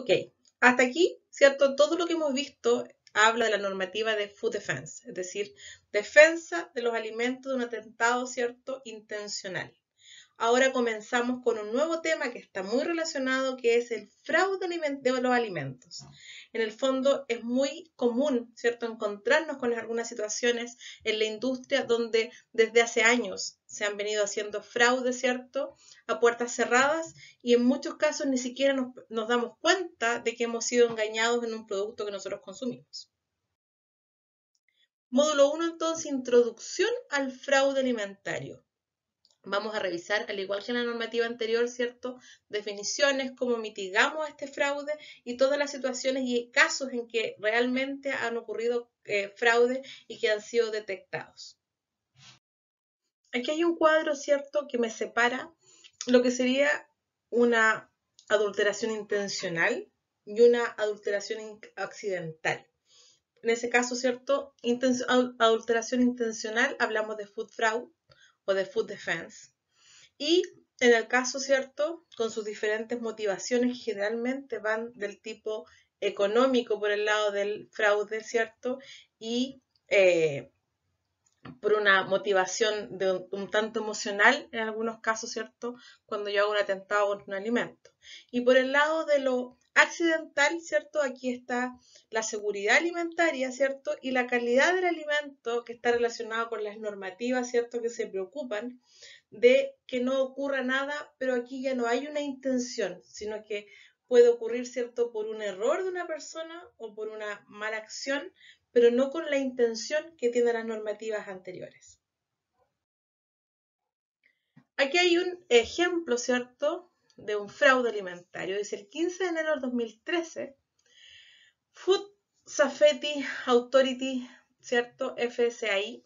Ok, hasta aquí, ¿cierto? Todo lo que hemos visto habla de la normativa de food defense, es decir, defensa de los alimentos de un atentado, ¿cierto? Intencional. Ahora comenzamos con un nuevo tema que está muy relacionado, que es el fraude de los alimentos en el fondo es muy común, ¿cierto?, encontrarnos con algunas situaciones en la industria donde desde hace años se han venido haciendo fraude, ¿cierto?, a puertas cerradas y en muchos casos ni siquiera nos, nos damos cuenta de que hemos sido engañados en un producto que nosotros consumimos. Módulo 1, entonces, introducción al fraude alimentario. Vamos a revisar, al igual que en la normativa anterior, ¿cierto? Definiciones, cómo mitigamos este fraude y todas las situaciones y casos en que realmente han ocurrido eh, fraude y que han sido detectados. Aquí hay un cuadro, ¿cierto?, que me separa lo que sería una adulteración intencional y una adulteración accidental. En ese caso, ¿cierto? adulteración intencional, hablamos de food fraud, de Food Defense. Y en el caso, ¿cierto?, con sus diferentes motivaciones generalmente van del tipo económico por el lado del fraude, ¿cierto? Y eh, por una motivación de un, tanto emocional, en algunos casos, ¿cierto? Cuando yo hago un atentado con un alimento. Y por el lado de lo accidental, ¿cierto? Aquí está la seguridad alimentaria, ¿cierto? Y la calidad del alimento que está relacionado con las normativas, ¿cierto? Que se preocupan de que no ocurra nada, pero aquí ya no hay una intención, sino que puede ocurrir, ¿cierto? Por un error de una persona o por una mala acción, pero no con la intención que tienen las normativas anteriores. Aquí hay un ejemplo, ¿cierto? de un fraude alimentario. Dice el 15 de enero de 2013, Food Safety Authority, ¿cierto? FSAI,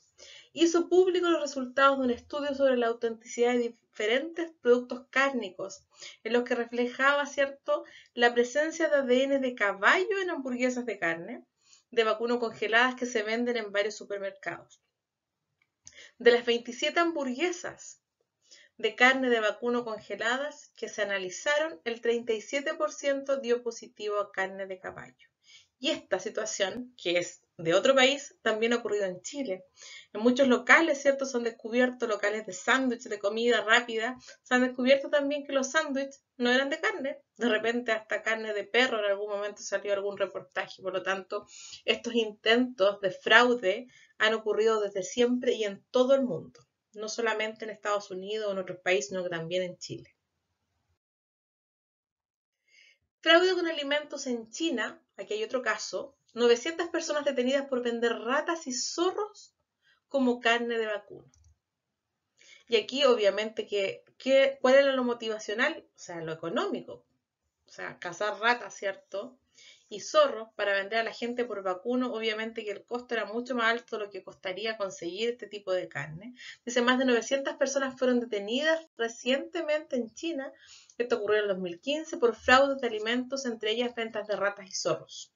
hizo público los resultados de un estudio sobre la autenticidad de diferentes productos cárnicos, en los que reflejaba, ¿cierto?, la presencia de ADN de caballo en hamburguesas de carne de vacuno congeladas que se venden en varios supermercados. De las 27 hamburguesas de carne de vacuno congeladas que se analizaron, el 37% dio positivo a carne de caballo. Y esta situación, que es de otro país, también ha ocurrido en Chile. En muchos locales, ¿cierto? han descubierto locales de sándwiches, de comida rápida. Se han descubierto también que los sándwiches no eran de carne. De repente hasta carne de perro en algún momento salió algún reportaje. Por lo tanto, estos intentos de fraude han ocurrido desde siempre y en todo el mundo no solamente en Estados Unidos o en otros países, sino que también en Chile. Fraude con alimentos en China, aquí hay otro caso, 900 personas detenidas por vender ratas y zorros como carne de vacuno. Y aquí obviamente que, ¿cuál era lo motivacional? O sea, lo económico. O sea, cazar ratas, ¿cierto? y zorro para vender a la gente por vacuno, obviamente que el costo era mucho más alto de lo que costaría conseguir este tipo de carne. Dice, más de 900 personas fueron detenidas recientemente en China, esto ocurrió en 2015, por fraudes de alimentos, entre ellas ventas de ratas y zorros.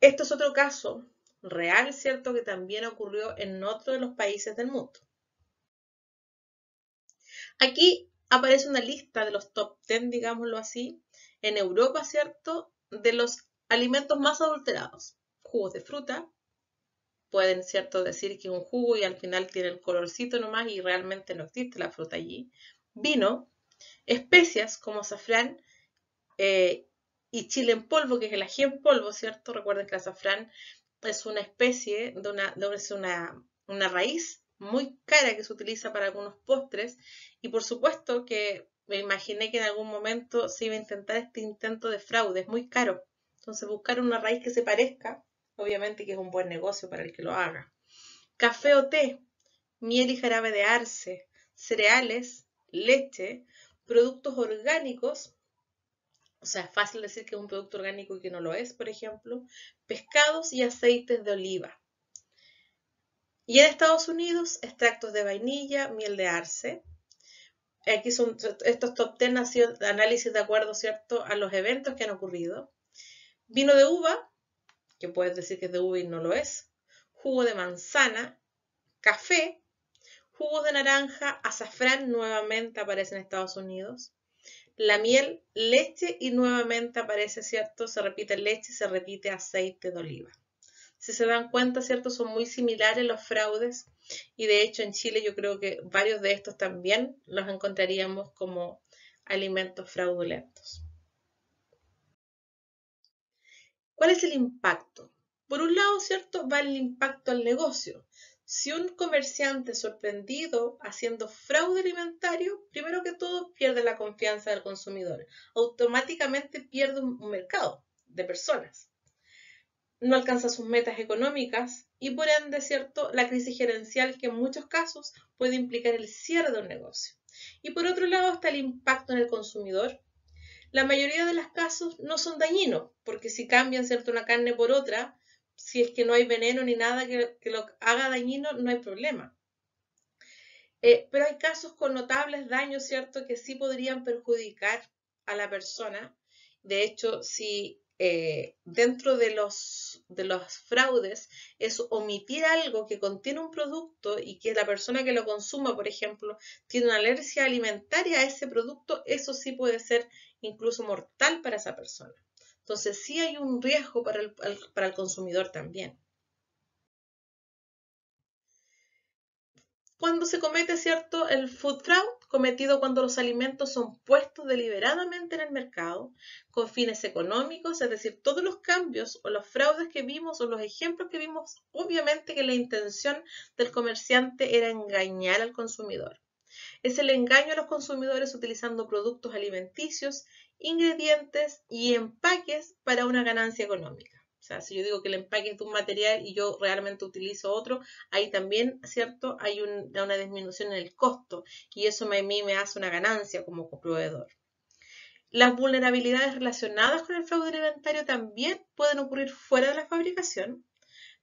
Esto es otro caso real, ¿cierto?, que también ocurrió en otro de los países del mundo. Aquí aparece una lista de los top 10, digámoslo así, en Europa, ¿cierto?, de los alimentos más adulterados. Jugos de fruta, pueden, ¿cierto?, decir que es un jugo y al final tiene el colorcito nomás y realmente no existe la fruta allí. Vino, especias como safrán eh, y chile en polvo, que es el ají en polvo, ¿cierto? Recuerden que el safrán es una especie, de una, de es una, una raíz muy cara que se utiliza para algunos postres y por supuesto que me imaginé que en algún momento se iba a intentar este intento de fraude, es muy caro. Entonces buscar una raíz que se parezca, obviamente que es un buen negocio para el que lo haga. Café o té, miel y jarabe de arce, cereales, leche, productos orgánicos, o sea, es fácil decir que es un producto orgánico y que no lo es, por ejemplo, pescados y aceites de oliva. Y en Estados Unidos, extractos de vainilla, miel de arce, aquí son estos top 10 análisis de acuerdo, ¿cierto?, a los eventos que han ocurrido. Vino de uva, que puedes decir que es de uva y no lo es. Jugo de manzana, café, jugos de naranja, azafrán nuevamente aparece en Estados Unidos. La miel, leche y nuevamente aparece, ¿cierto? Se repite leche, se repite aceite de oliva. Si se dan cuenta, ¿cierto? Son muy similares los fraudes y de hecho en Chile yo creo que varios de estos también los encontraríamos como alimentos fraudulentos. ¿Cuál es el impacto? Por un lado, ¿cierto? Va el impacto al negocio. Si un comerciante sorprendido haciendo fraude alimentario, primero que todo pierde la confianza del consumidor. Automáticamente pierde un mercado de personas no alcanza sus metas económicas y por ende, ¿cierto?, la crisis gerencial que en muchos casos puede implicar el cierre de un negocio. Y por otro lado está el impacto en el consumidor. La mayoría de los casos no son dañinos, porque si cambian, ¿cierto?, una carne por otra, si es que no hay veneno ni nada que, lo haga dañino, no hay problema. Eh, pero hay casos con notables daños, ¿cierto?, que sí podrían perjudicar a la persona. De hecho, si eh, dentro de los, fraudes es omitir algo que contiene un producto y que la persona que lo consuma, por ejemplo, tiene una alergia alimentaria a ese producto, eso sí puede ser incluso mortal para esa persona. Entonces sí hay un riesgo para el, consumidor también. Cuando se comete, ¿cierto?, el food fraud, cometido cuando los alimentos son puestos deliberadamente en el mercado con fines económicos, es decir, todos los cambios o los fraudes que vimos o los ejemplos que vimos, obviamente que la intención del comerciante era engañar al consumidor. Es el engaño a los consumidores utilizando productos alimenticios, ingredientes y empaques para una ganancia económica. O sea, si yo digo que el empaque es de un material y yo realmente utilizo otro, ahí también, ¿cierto? Hay una disminución en el costo y eso a mí me hace una ganancia como proveedor. Las vulnerabilidades relacionadas con el fraude alimentario también pueden ocurrir fuera de la fabricación,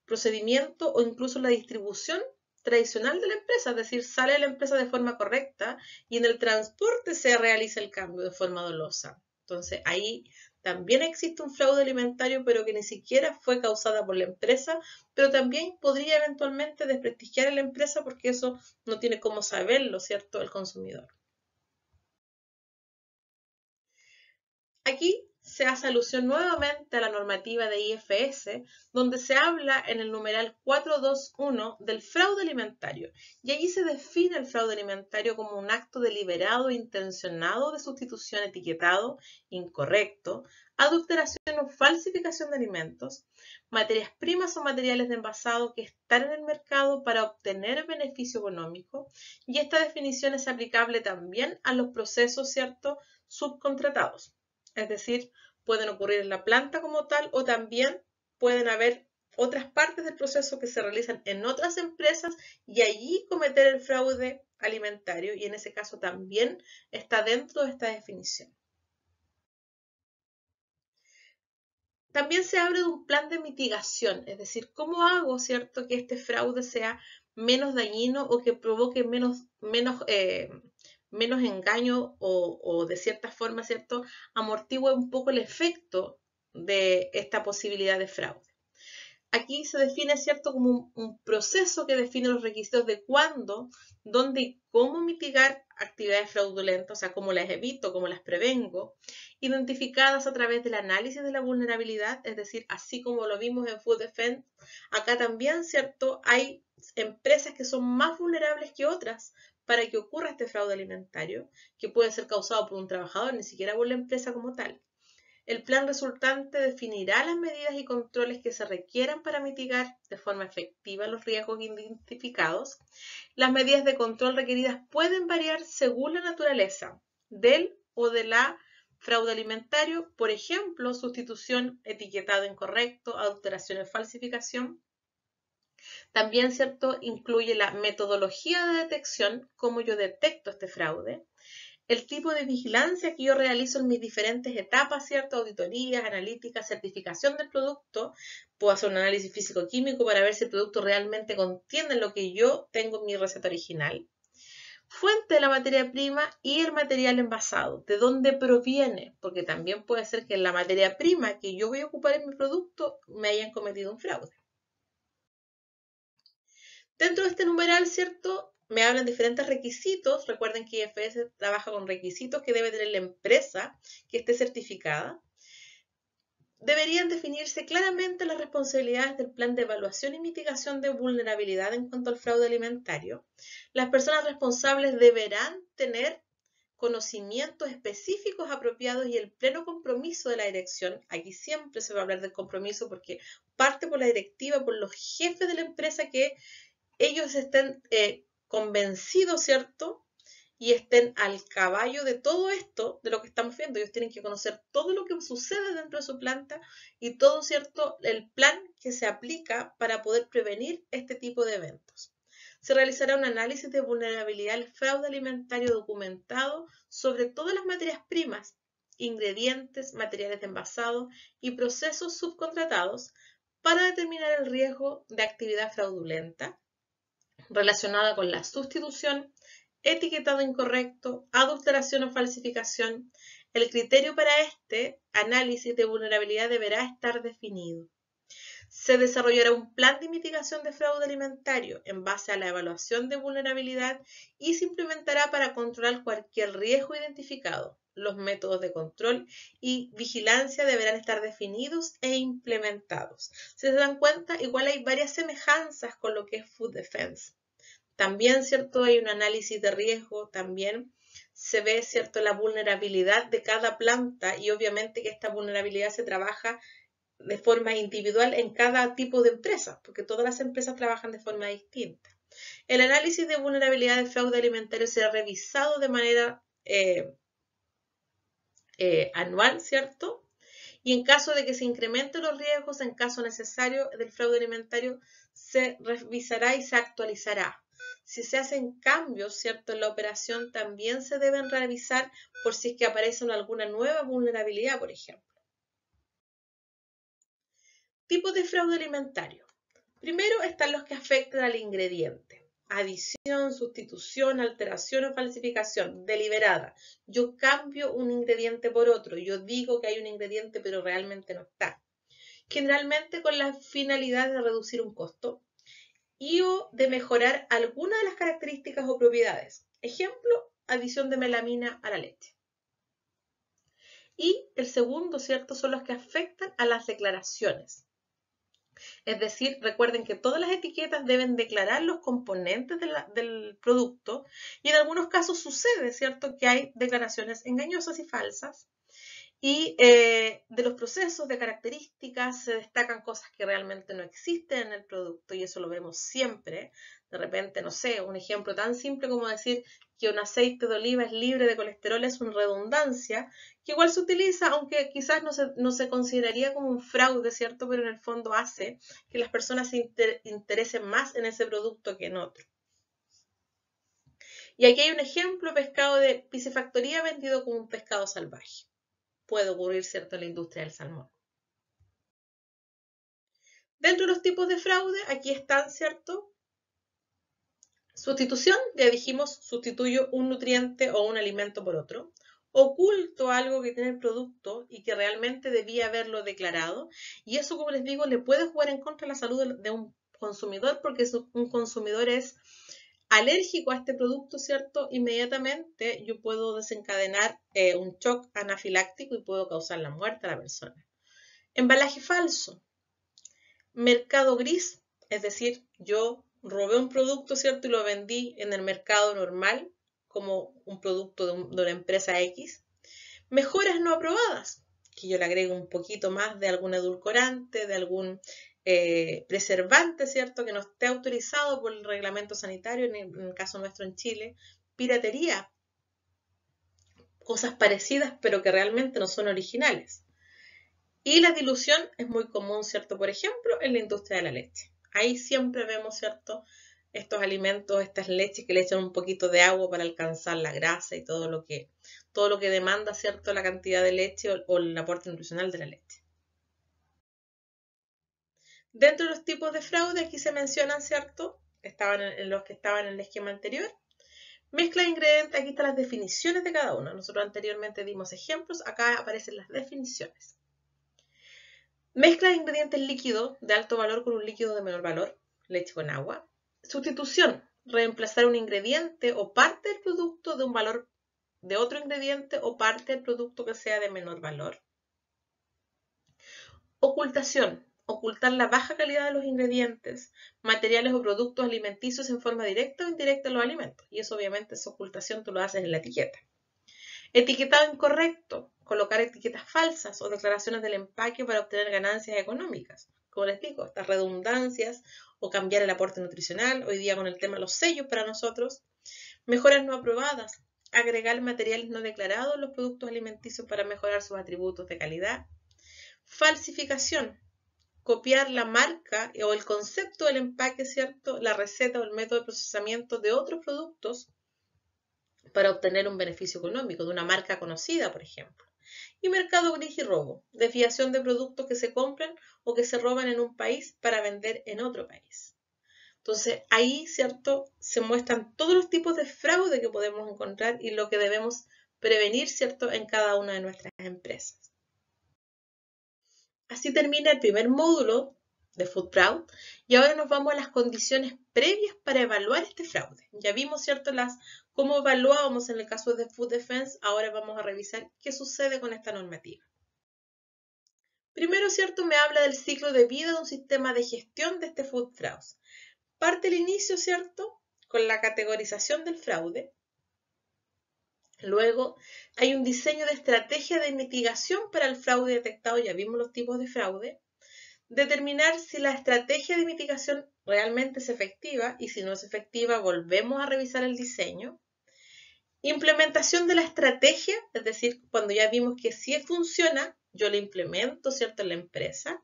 procedimiento o incluso la distribución tradicional de la empresa, es decir, sale la empresa de forma correcta y en el transporte se realiza el cambio de forma dolosa. Entonces ahí también existe un fraude alimentario, pero que ni siquiera fue causada por la empresa, pero también podría eventualmente desprestigiar a la empresa porque eso no tiene cómo saberlo, ¿cierto?, el consumidor. Aquí se hace alusión nuevamente a la normativa de IFS, donde se habla en el numeral 421 del fraude alimentario, y allí se define el fraude alimentario como un acto deliberado e intencionado de sustitución etiquetado incorrecto, adulteración o falsificación de alimentos, materias primas o materiales de envasado que están en el mercado para obtener beneficio económico, y esta definición es aplicable también a los procesos, ¿cierto?, subcontratados. Es decir, pueden ocurrir en la planta como tal o también pueden haber otras partes del proceso que se realizan en otras empresas y allí cometer el fraude alimentario y en ese caso también está dentro de esta definición. También se abre de un plan de mitigación, es decir, cómo hago, ¿cierto?, que este fraude sea menos dañino o que provoque menos, menos eh, menos engaño o, de cierta forma, ¿cierto?, amortigua un poco el efecto de esta posibilidad de fraude. Aquí se define, ¿cierto?, como un, proceso que define los requisitos de cuándo, dónde y cómo mitigar actividades fraudulentas, o sea, cómo las evito, cómo las prevengo, identificadas a través del análisis de la vulnerabilidad, es decir, así como lo vimos en Food Defense, acá también, ¿cierto?, hay empresas que son más vulnerables que otras, para que ocurra este fraude alimentario, que puede ser causado por un trabajador, ni siquiera por la empresa como tal. El plan resultante definirá las medidas y controles que se requieran para mitigar de forma efectiva los riesgos identificados. Las medidas de control requeridas pueden variar según la naturaleza del o de la fraude alimentario, por ejemplo, sustitución, etiquetado incorrecto, adulteración o falsificación, también, ¿cierto?, incluye la metodología de detección, cómo yo detecto este fraude, el tipo de vigilancia que yo realizo en mis diferentes etapas, ¿cierto? Auditorías, analíticas, certificación del producto. Puedo hacer un análisis físico-químico para ver si el producto realmente contiene lo que yo tengo en mi receta original. Fuente de la materia prima y el material envasado, de dónde proviene, porque también puede ser que la materia prima que yo voy a ocupar en mi producto me hayan cometido un fraude. Dentro de este numeral, ¿cierto? Me hablan diferentes requisitos. Recuerden que IFS trabaja con requisitos que debe tener la empresa que esté certificada. Deberían definirse claramente las responsabilidades del plan de evaluación y mitigación de vulnerabilidad en cuanto al fraude alimentario. Las personas responsables deberán tener conocimientos específicos apropiados y el pleno compromiso de la dirección. Aquí siempre se va a hablar del compromiso porque parte por la directiva, por los jefes de la empresa que ellos estén eh, convencidos, ¿cierto? Y estén al caballo de todo esto, de lo que estamos viendo. Ellos tienen que conocer todo lo que sucede dentro de su planta y todo, ¿cierto? El plan que se aplica para poder prevenir este tipo de eventos. Se realizará un análisis de vulnerabilidad al fraude alimentario documentado sobre todas las materias primas, ingredientes, materiales de envasado y procesos subcontratados para determinar el riesgo de actividad fraudulenta relacionada con la sustitución, etiquetado incorrecto, adulteración o falsificación, el criterio para este análisis de vulnerabilidad deberá estar definido. Se desarrollará un plan de mitigación de fraude alimentario en base a la evaluación de vulnerabilidad y se implementará para controlar cualquier riesgo identificado los métodos de control y vigilancia deberán estar definidos e implementados. Si se dan cuenta, igual hay varias semejanzas con lo que es Food Defense. También, ¿cierto? Hay un análisis de riesgo, también se ve, ¿cierto?, la vulnerabilidad de cada planta y obviamente que esta vulnerabilidad se trabaja de forma individual en cada tipo de empresa, porque todas las empresas trabajan de forma distinta. El análisis de vulnerabilidad de fraude alimentario será revisado de manera eh, eh, anual, ¿cierto? Y en caso de que se incrementen los riesgos, en caso necesario del fraude alimentario, se revisará y se actualizará. Si se hacen cambios, ¿cierto? En la operación también se deben revisar por si es que aparece alguna nueva vulnerabilidad, por ejemplo. Tipos de fraude alimentario. Primero están los que afectan al ingrediente adición, sustitución, alteración o falsificación deliberada. Yo cambio un ingrediente por otro, yo digo que hay un ingrediente pero realmente no está. Generalmente con la finalidad de reducir un costo y o de mejorar alguna de las características o propiedades. Ejemplo, adición de melamina a la leche. Y el segundo, ¿cierto? Son los que afectan a las declaraciones. Es decir, recuerden que todas las etiquetas deben declarar los componentes del producto y en algunos casos sucede, ¿cierto?, que hay declaraciones engañosas y falsas y eh, de los procesos de características se destacan cosas que realmente no existen en el producto y eso lo vemos siempre. De repente, no sé, un ejemplo tan simple como decir que un aceite de oliva es libre de colesterol es una redundancia que igual se utiliza, aunque quizás no se, no se consideraría como un fraude, ¿cierto? Pero en el fondo hace que las personas se interesen más en ese producto que en otro. Y aquí hay un ejemplo, pescado de piscifactoría vendido como un pescado salvaje puede ocurrir ¿cierto? en la industria del salmón. Dentro de los tipos de fraude, aquí están, ¿cierto? Sustitución, ya dijimos, sustituyo un nutriente o un alimento por otro. Oculto algo que tiene el producto y que realmente debía haberlo declarado. Y eso, como les digo, le puede jugar en contra de la salud de un consumidor porque un consumidor es alérgico a este producto, ¿cierto? Inmediatamente yo puedo desencadenar eh, un shock anafiláctico y puedo causar la muerte a la persona. Embalaje falso. Mercado gris, es decir, yo robé un producto, ¿cierto? Y lo vendí en el mercado normal como un producto de, de una empresa X. Mejoras no aprobadas, que yo le agrego un poquito más de algún edulcorante, de algún eh, preservante, ¿cierto?, que no esté autorizado por el reglamento sanitario, en el, caso nuestro en Chile, piratería, cosas parecidas pero que realmente no son originales. Y la dilución es muy común, ¿cierto? Por ejemplo, en la industria de la leche. Ahí siempre vemos, ¿cierto? Estos alimentos, estas leches que le echan un poquito de agua para alcanzar la grasa y todo lo que, todo lo que demanda, ¿cierto? La cantidad de leche o el aporte nutricional de la leche. Dentro de los tipos de fraude, aquí se mencionan, ¿cierto? Estaban en, los que estaban en el esquema anterior. Mezcla de ingredientes, aquí están las definiciones de cada uno. Nosotros anteriormente dimos ejemplos, acá aparecen las definiciones. Mezcla de ingredientes líquidos de alto valor con un líquido de menor valor, leche con agua. Sustitución, reemplazar un ingrediente o parte del producto de un valor de otro ingrediente o parte del producto que sea de menor valor. Ocultación, ocultar la baja calidad de los ingredientes, materiales o productos alimenticios en forma directa o indirecta en los alimentos. Y eso obviamente es ocultación tú lo haces en la etiqueta. Etiquetado incorrecto, colocar etiquetas falsas o declaraciones del empaque para obtener ganancias económicas. Como les digo, estas redundancias o cambiar el aporte nutricional, hoy día con el tema de los sellos para nosotros. Mejoras no aprobadas, agregar materiales no declarados en los productos alimenticios para mejorar sus atributos de calidad. Falsificación, copiar la marca eh, o el concepto del empaque, ¿cierto? La receta o el método de procesamiento de otros productos para obtener un beneficio económico de una marca conocida, por ejemplo. Y mercado gris y robo, desviación de productos que se compran o que se roban en un país para vender en otro país. Entonces ahí, ¿cierto? Se muestran todos los tipos de fraude que podemos encontrar y lo que debemos prevenir, ¿cierto? En cada una de nuestras empresas. Así termina el primer módulo de Food Fraud y ahora nos vamos a las condiciones previas para evaluar este fraude. Ya vimos, ¿cierto?, las cómo evaluábamos en el caso de Food Defense, ahora vamos a revisar qué sucede con esta normativa. Primero, ¿cierto?, me habla del ciclo de vida de un sistema de gestión de este Food Fraud. Parte el inicio, ¿cierto?, con la categorización del fraude, Luego, hay un diseño de estrategia de mitigación para el fraude detectado, ya vimos los tipos de fraude. Determinar si la estrategia de mitigación realmente es efectiva y si no es efectiva, volvemos a revisar el diseño. Implementación de la estrategia, es decir, cuando ya vimos que sí funciona, yo la implemento, ¿cierto?, en la empresa.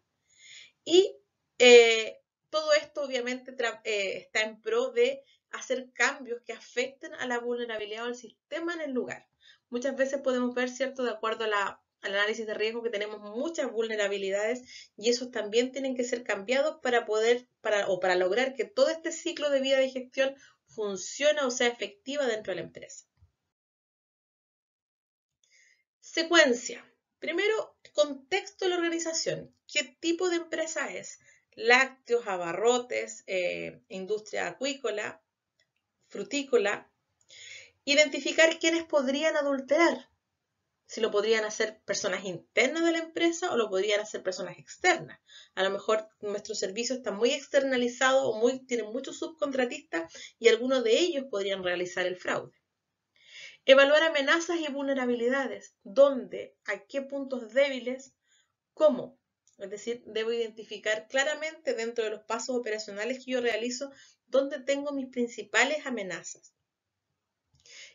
Y eh, todo esto obviamente eh, está en pro de hacer cambios que afecten a la vulnerabilidad o al sistema en el lugar. Muchas veces podemos ver, ¿cierto?, de acuerdo al análisis de riesgo que tenemos muchas vulnerabilidades y esos también tienen que ser cambiados para poder, para, o para lograr que todo este ciclo de vida de gestión funcione o sea efectiva dentro de la empresa. Secuencia. Primero, contexto de la organización. ¿Qué tipo de empresa es? Lácteos, abarrotes, eh, industria acuícola, frutícola, identificar quiénes podrían adulterar, si lo podrían hacer personas internas de la empresa o lo podrían hacer personas externas. A lo mejor nuestro servicio está muy externalizado o muy, tiene muchos subcontratistas y algunos de ellos podrían realizar el fraude. Evaluar amenazas y vulnerabilidades, dónde, a qué puntos débiles, cómo. Es decir, debo identificar claramente dentro de los pasos operacionales que yo realizo dónde tengo mis principales amenazas.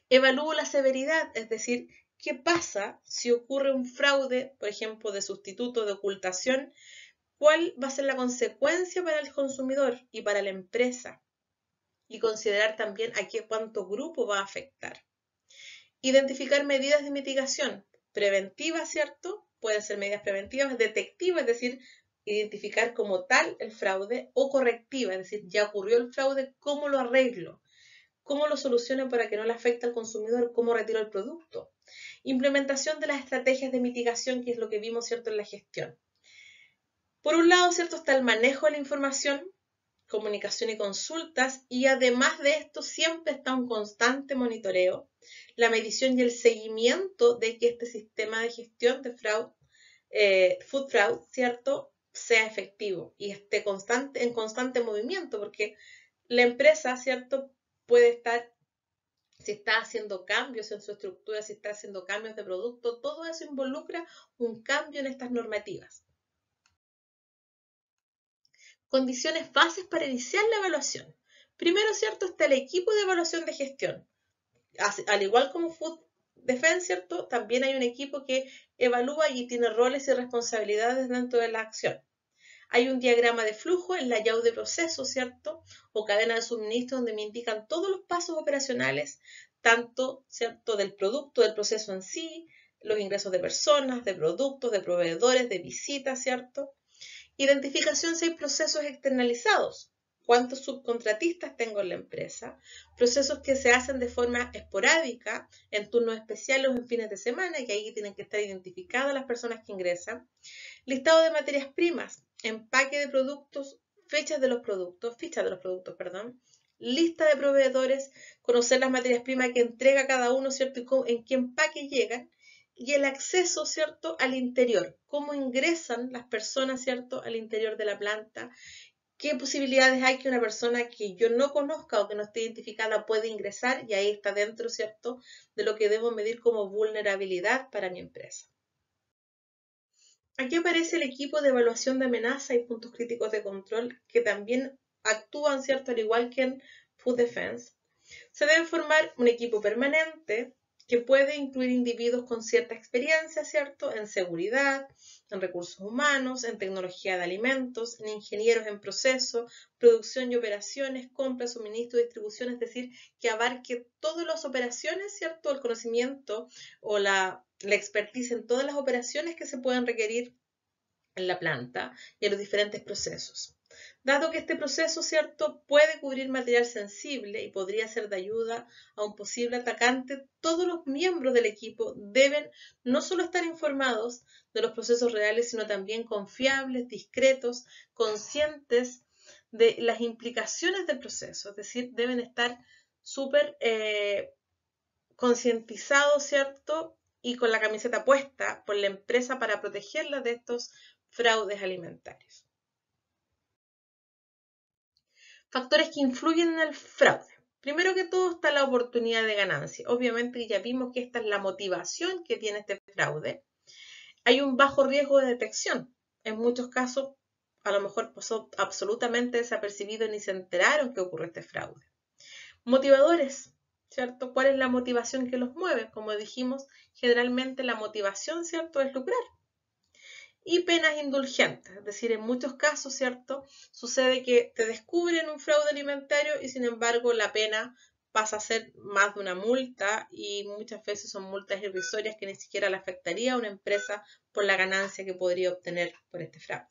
Evalúo la severidad, es decir, qué pasa si ocurre un fraude, por ejemplo, de sustituto de ocultación, cuál va a ser la consecuencia para el consumidor y para la empresa. Y considerar también a qué cuánto grupo va a afectar. Identificar medidas de mitigación preventivas, ¿cierto? Pueden ser medidas preventivas, detectivas, es decir, identificar como tal el fraude o correctiva, es decir, ya ocurrió el fraude, ¿cómo lo arreglo? ¿Cómo lo soluciono para que no le afecte al consumidor? ¿Cómo retiro el producto? Implementación de las estrategias de mitigación, que es lo que vimos, ¿cierto?, en la gestión. Por un lado, ¿cierto?, está el manejo de la información, comunicación y consultas, y además de esto siempre está un constante monitoreo, la medición y el seguimiento de que este sistema de gestión de fraude, eh, food fraud, ¿cierto?, sea efectivo y esté constante, en constante movimiento, porque la empresa, ¿cierto?, puede estar, si está haciendo cambios en su estructura, si está haciendo cambios de producto, todo eso involucra un cambio en estas normativas. Condiciones bases para iniciar la evaluación. Primero, ¿cierto?, está el equipo de evaluación de gestión. Al igual como Food Defense, ¿cierto? También hay un equipo que evalúa y tiene roles y responsabilidades dentro de la acción. Hay un diagrama de flujo, la layout de proceso, ¿cierto? O cadena de suministro donde me indican todos los pasos operacionales, tanto, ¿cierto? Del producto, del proceso en sí, los ingresos de personas, de productos, de proveedores, de visitas, ¿cierto? Identificación si hay procesos externalizados, cuántos subcontratistas tengo en la empresa, procesos que se hacen de forma esporádica, en turnos especiales o en fines de semana, que ahí tienen que estar identificadas las personas que ingresan, listado de materias primas, empaque de productos, fechas de los productos, fichas de los productos, perdón, lista de proveedores, conocer las materias primas que entrega cada uno, ¿cierto? Y en qué empaque llegan. Y el acceso, ¿cierto?, al interior, cómo ingresan las personas, ¿cierto?, al interior de la planta qué posibilidades hay que una persona que yo no conozca o que no esté identificada puede ingresar y ahí está dentro, ¿cierto?, de lo que debo medir como vulnerabilidad para mi empresa. Aquí aparece el equipo de evaluación de amenaza y puntos críticos de control que también actúan, ¿cierto?, al igual que en Food Defense. Se debe formar un equipo permanente que puede incluir individuos con cierta experiencia, ¿cierto?, en seguridad, en recursos humanos, en tecnología de alimentos, en ingenieros en proceso, producción y operaciones, compra, suministro, distribución, es decir, que abarque todas las operaciones, ¿cierto?, el conocimiento o la, la expertise en todas las operaciones que se puedan requerir en la planta y en los diferentes procesos dado que este proceso, ¿cierto?, puede cubrir material sensible y podría ser de ayuda a un posible atacante, todos los miembros del equipo deben no solo estar informados de los procesos reales, sino también confiables, discretos, conscientes de las implicaciones del proceso, es decir, deben estar súper eh, concientizados, ¿cierto? Y con la camiseta puesta por la empresa para protegerla de estos fraudes alimentarios. Factores que influyen en el fraude. Primero que todo está la oportunidad de ganancia. Obviamente ya vimos que esta es la motivación que tiene este fraude. Hay un bajo riesgo de detección. En muchos casos a lo mejor pasó absolutamente desapercibido ni se enteraron que ocurre este fraude. Motivadores, ¿cierto? ¿Cuál es la motivación que los mueve? Como dijimos, generalmente la motivación, ¿cierto? Es lucrar y penas indulgentes. Es decir, en muchos casos, ¿cierto? Sucede que te descubren un fraude alimentario y sin embargo la pena pasa a ser más de una multa y muchas veces son multas irrisorias que ni siquiera le afectaría a una empresa por la ganancia que podría obtener por este fraude.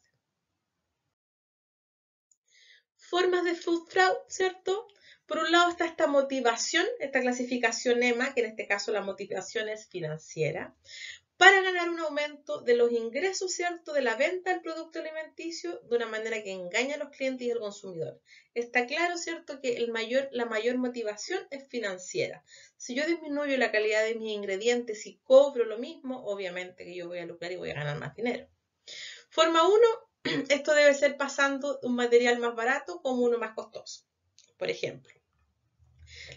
Formas de food fraud, ¿cierto? Por un lado está esta motivación, esta clasificación EMA, que en este caso la motivación es financiera para ganar un aumento de los ingresos, ¿cierto?, de la venta del producto alimenticio de una manera que engaña a los clientes y al consumidor. Está claro, ¿cierto?, que la mayor motivación es financiera. Si yo disminuyo la calidad de mis ingredientes y cobro lo mismo, obviamente que yo voy a lucrar y voy a ganar más dinero. Forma 1, esto debe ser pasando un material más barato como uno más costoso, por ejemplo.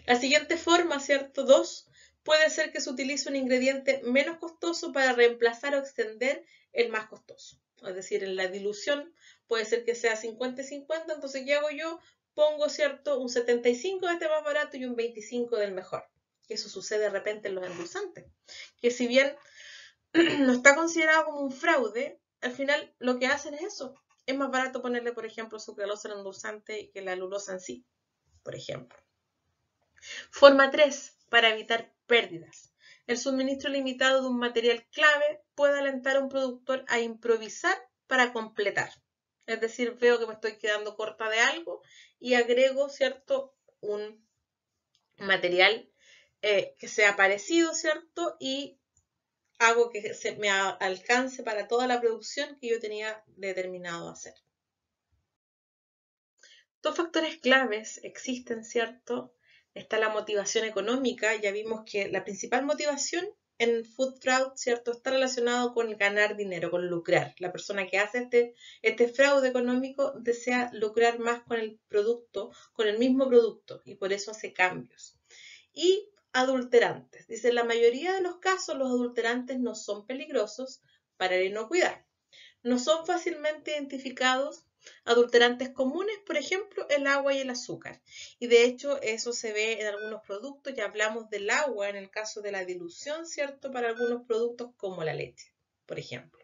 La siguiente forma, ¿cierto? 2, puede ser que se utilice un ingrediente menos costoso para reemplazar o extender el más costoso. Es decir, en la dilución puede ser que sea 50 50, entonces ¿qué hago yo? Pongo, ¿cierto? Un 75 de este más barato y un 25 del mejor. Eso sucede de repente en los endulzantes. Que si bien no está considerado como un fraude, al final lo que hacen es eso. Es más barato ponerle, por ejemplo, sucralosa al endulzante que la lulosa en sí, por ejemplo. Forma 3 para evitar pérdidas. El suministro limitado de un material clave puede alentar a un productor a improvisar para completar. Es decir, veo que me estoy quedando corta de algo y agrego, ¿cierto?, un material eh, que sea parecido, ¿cierto? Y hago que se me alcance para toda la producción que yo tenía determinado hacer. Dos factores claves existen, ¿cierto? está la motivación económica, ya vimos que la principal motivación en food fraud, ¿cierto? Está relacionado con ganar dinero, con lucrar. La persona que hace este, este, fraude económico desea lucrar más con el producto, con el mismo producto, y por eso hace cambios. Y adulterantes. Dice, la mayoría de los casos los adulterantes no son peligrosos para el inocuidad. No son fácilmente identificados Adulterantes comunes, por ejemplo, el agua y el azúcar. Y de hecho eso se ve en algunos productos, ya hablamos del agua en el caso de la dilución, ¿cierto? Para algunos productos como la leche, por ejemplo.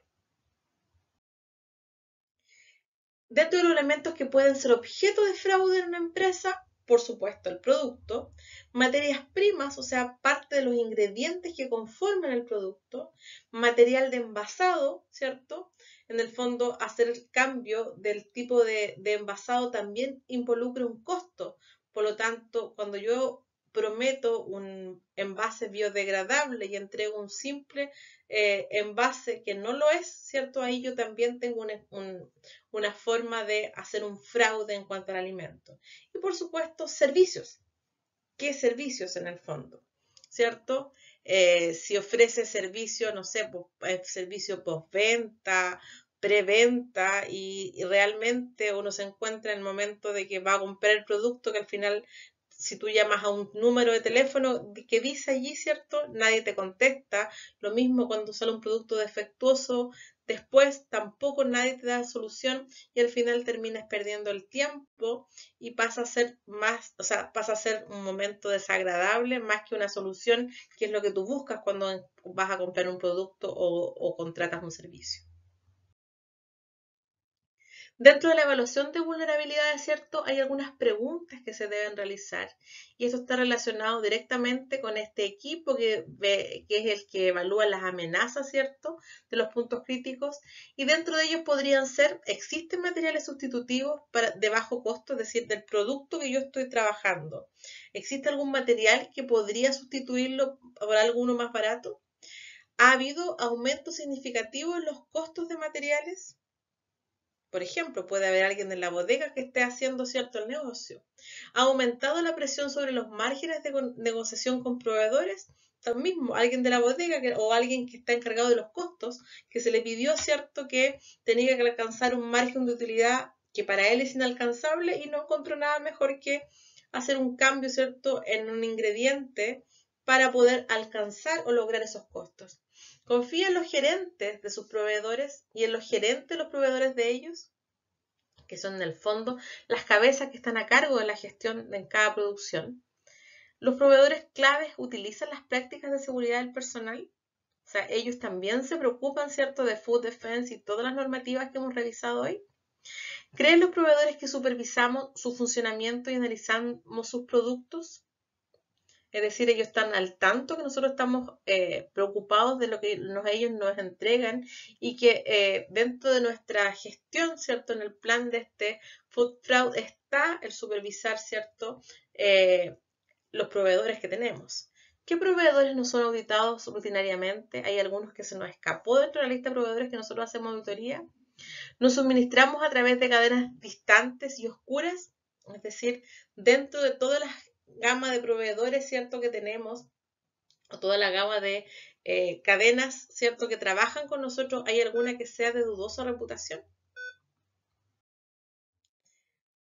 Dentro de los elementos que pueden ser objeto de fraude en una empresa, por supuesto, el producto, materias primas, o sea, parte de los ingredientes que conforman el producto, material de envasado, ¿cierto? en el fondo hacer el cambio del tipo de, envasado también involucra un costo. Por lo tanto, cuando yo prometo un envase biodegradable y entrego un simple eh, envase que no lo es, ¿cierto? Ahí yo también tengo una, forma de hacer un fraude en cuanto al alimento. Y por supuesto, servicios. ¿Qué servicios en el fondo? ¿Cierto? Eh, si ofrece servicio, no sé, eh, servicio postventa preventa y, realmente uno se encuentra en el momento de que va a comprar el producto que al final si tú llamas a un número de teléfono que dice allí, ¿cierto? Nadie te contesta. Lo mismo cuando sale un producto defectuoso, después tampoco nadie te da solución y al final terminas perdiendo el tiempo y pasa a ser más, o sea, pasa a ser un momento desagradable más que una solución, que es lo que tú buscas cuando vas a comprar un producto o contratas un servicio. Dentro de la evaluación de vulnerabilidad, cierto, hay algunas preguntas que se deben realizar y esto está relacionado directamente con este equipo que, que es el que evalúa las amenazas, ¿cierto?, de los puntos críticos y dentro de ellos podrían ser, existen materiales sustitutivos para, de bajo costo, es decir, del producto que yo estoy trabajando. ¿Existe algún material que podría sustituirlo por alguno más barato? ¿Ha habido aumento significativo en los costos de materiales? Por ejemplo, puede haber alguien en la bodega que esté haciendo cierto negocio. ¿Ha aumentado la presión sobre los márgenes de negociación con proveedores? También mismo, alguien de la bodega o alguien que está encargado de los costos, que se le pidió, ¿cierto?, que tenía que alcanzar un margen de utilidad que para él es inalcanzable y no encontró nada mejor que hacer un cambio, ¿cierto?, en un ingrediente para poder alcanzar o lograr esos costos. ¿Confía en los gerentes de sus proveedores y en los gerentes de los proveedores de ellos? Que son en el fondo las cabezas que están a cargo de la gestión de cada producción. ¿Los proveedores claves utilizan las prácticas de seguridad del personal? O sea, ellos también se preocupan, ¿cierto?, de Food Defense y todas las normativas que hemos revisado hoy. ¿Creen los proveedores que supervisamos su funcionamiento y analizamos sus productos? Es decir, ellos están al tanto que nosotros estamos eh, preocupados de lo que nos, ellos nos entregan y que eh, dentro de nuestra gestión, ¿cierto? En el plan de este food fraud está el supervisar, ¿cierto? Eh, los proveedores que tenemos. ¿Qué proveedores no son auditados rutinariamente? Hay algunos que se nos escapó dentro de la lista de proveedores que nosotros hacemos auditoría. Nos suministramos a través de cadenas distantes y oscuras, es decir, dentro de todas las gama de proveedores, ¿cierto?, que tenemos, o toda la gama de eh, cadenas, ¿cierto?, que trabajan con nosotros, ¿hay alguna que sea de dudosa reputación?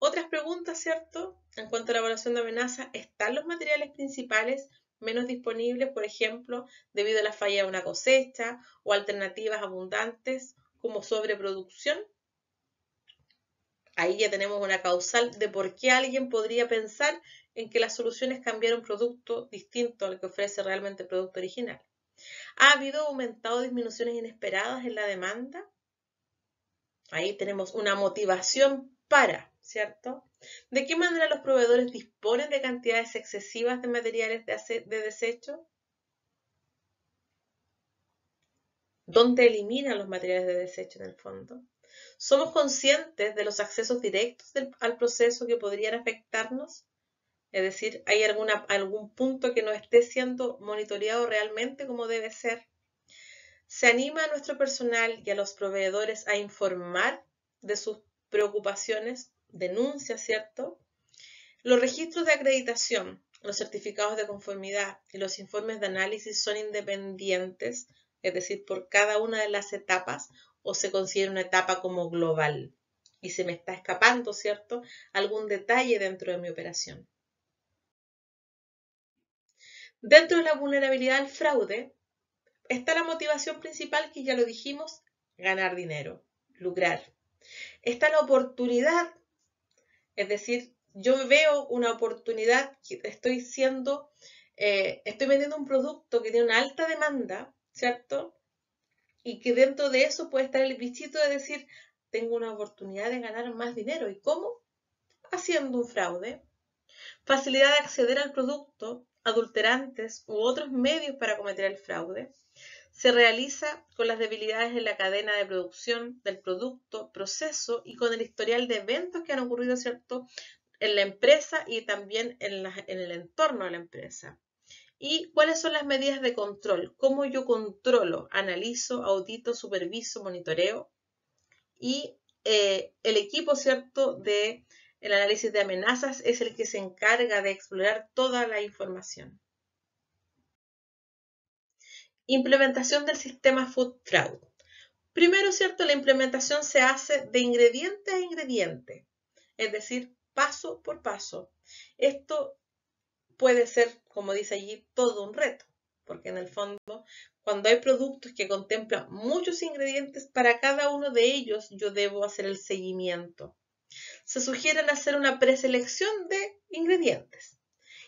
Otras preguntas, ¿cierto? En cuanto a la evaluación de amenaza, ¿están los materiales principales menos disponibles, por ejemplo, debido a la falla de una cosecha o alternativas abundantes como sobreproducción? Ahí ya tenemos una causal de por qué alguien podría pensar en que las soluciones cambiaron producto distinto al que ofrece realmente el producto original. ¿Ha habido aumentado disminuciones inesperadas en la demanda? Ahí tenemos una motivación para, ¿cierto? ¿De qué manera los proveedores disponen de cantidades excesivas de materiales de, desecho? ¿Dónde eliminan los materiales de desecho en el fondo? ¿Somos conscientes de los accesos directos al proceso que podrían afectarnos? Es decir, hay algún punto que no esté siendo monitoreado realmente como debe ser. Se anima a nuestro personal y a los proveedores a informar de sus preocupaciones, denuncias, ¿cierto? Los registros de acreditación, los certificados de conformidad y los informes de análisis son independientes, es decir, por cada una de las etapas o se considera una etapa como global y se me está escapando, ¿cierto?, algún detalle dentro de mi operación. Dentro de la vulnerabilidad al fraude está la motivación principal que ya lo dijimos, ganar dinero, lucrar. Está la oportunidad, es decir, yo veo una oportunidad, estoy siendo, eh, estoy vendiendo un producto que tiene una alta demanda, ¿cierto? Y que dentro de eso puede estar el bichito de decir, tengo una oportunidad de ganar más dinero. ¿Y cómo? Haciendo un fraude. Facilidad de acceder al producto, adulterantes u otros medios para cometer el fraude, se realiza con las debilidades en la cadena de producción del producto, proceso y con el historial de eventos que han ocurrido, ¿cierto?, en la empresa y también en, en el entorno de la empresa. ¿Y cuáles son las medidas de control? ¿Cómo yo controlo, analizo, audito, superviso, monitoreo? Y eh, el equipo, ¿cierto?, de el análisis de amenazas es el que se encarga de explorar toda la información. Implementación del sistema Food Fraud. Primero, ¿cierto? La implementación se hace de ingrediente a ingrediente, es decir, paso por paso. Esto puede ser, como dice allí, todo un reto, porque en el fondo, cuando hay productos que contemplan muchos ingredientes, para cada uno de ellos yo debo hacer el seguimiento. Se sugieren hacer una preselección de ingredientes.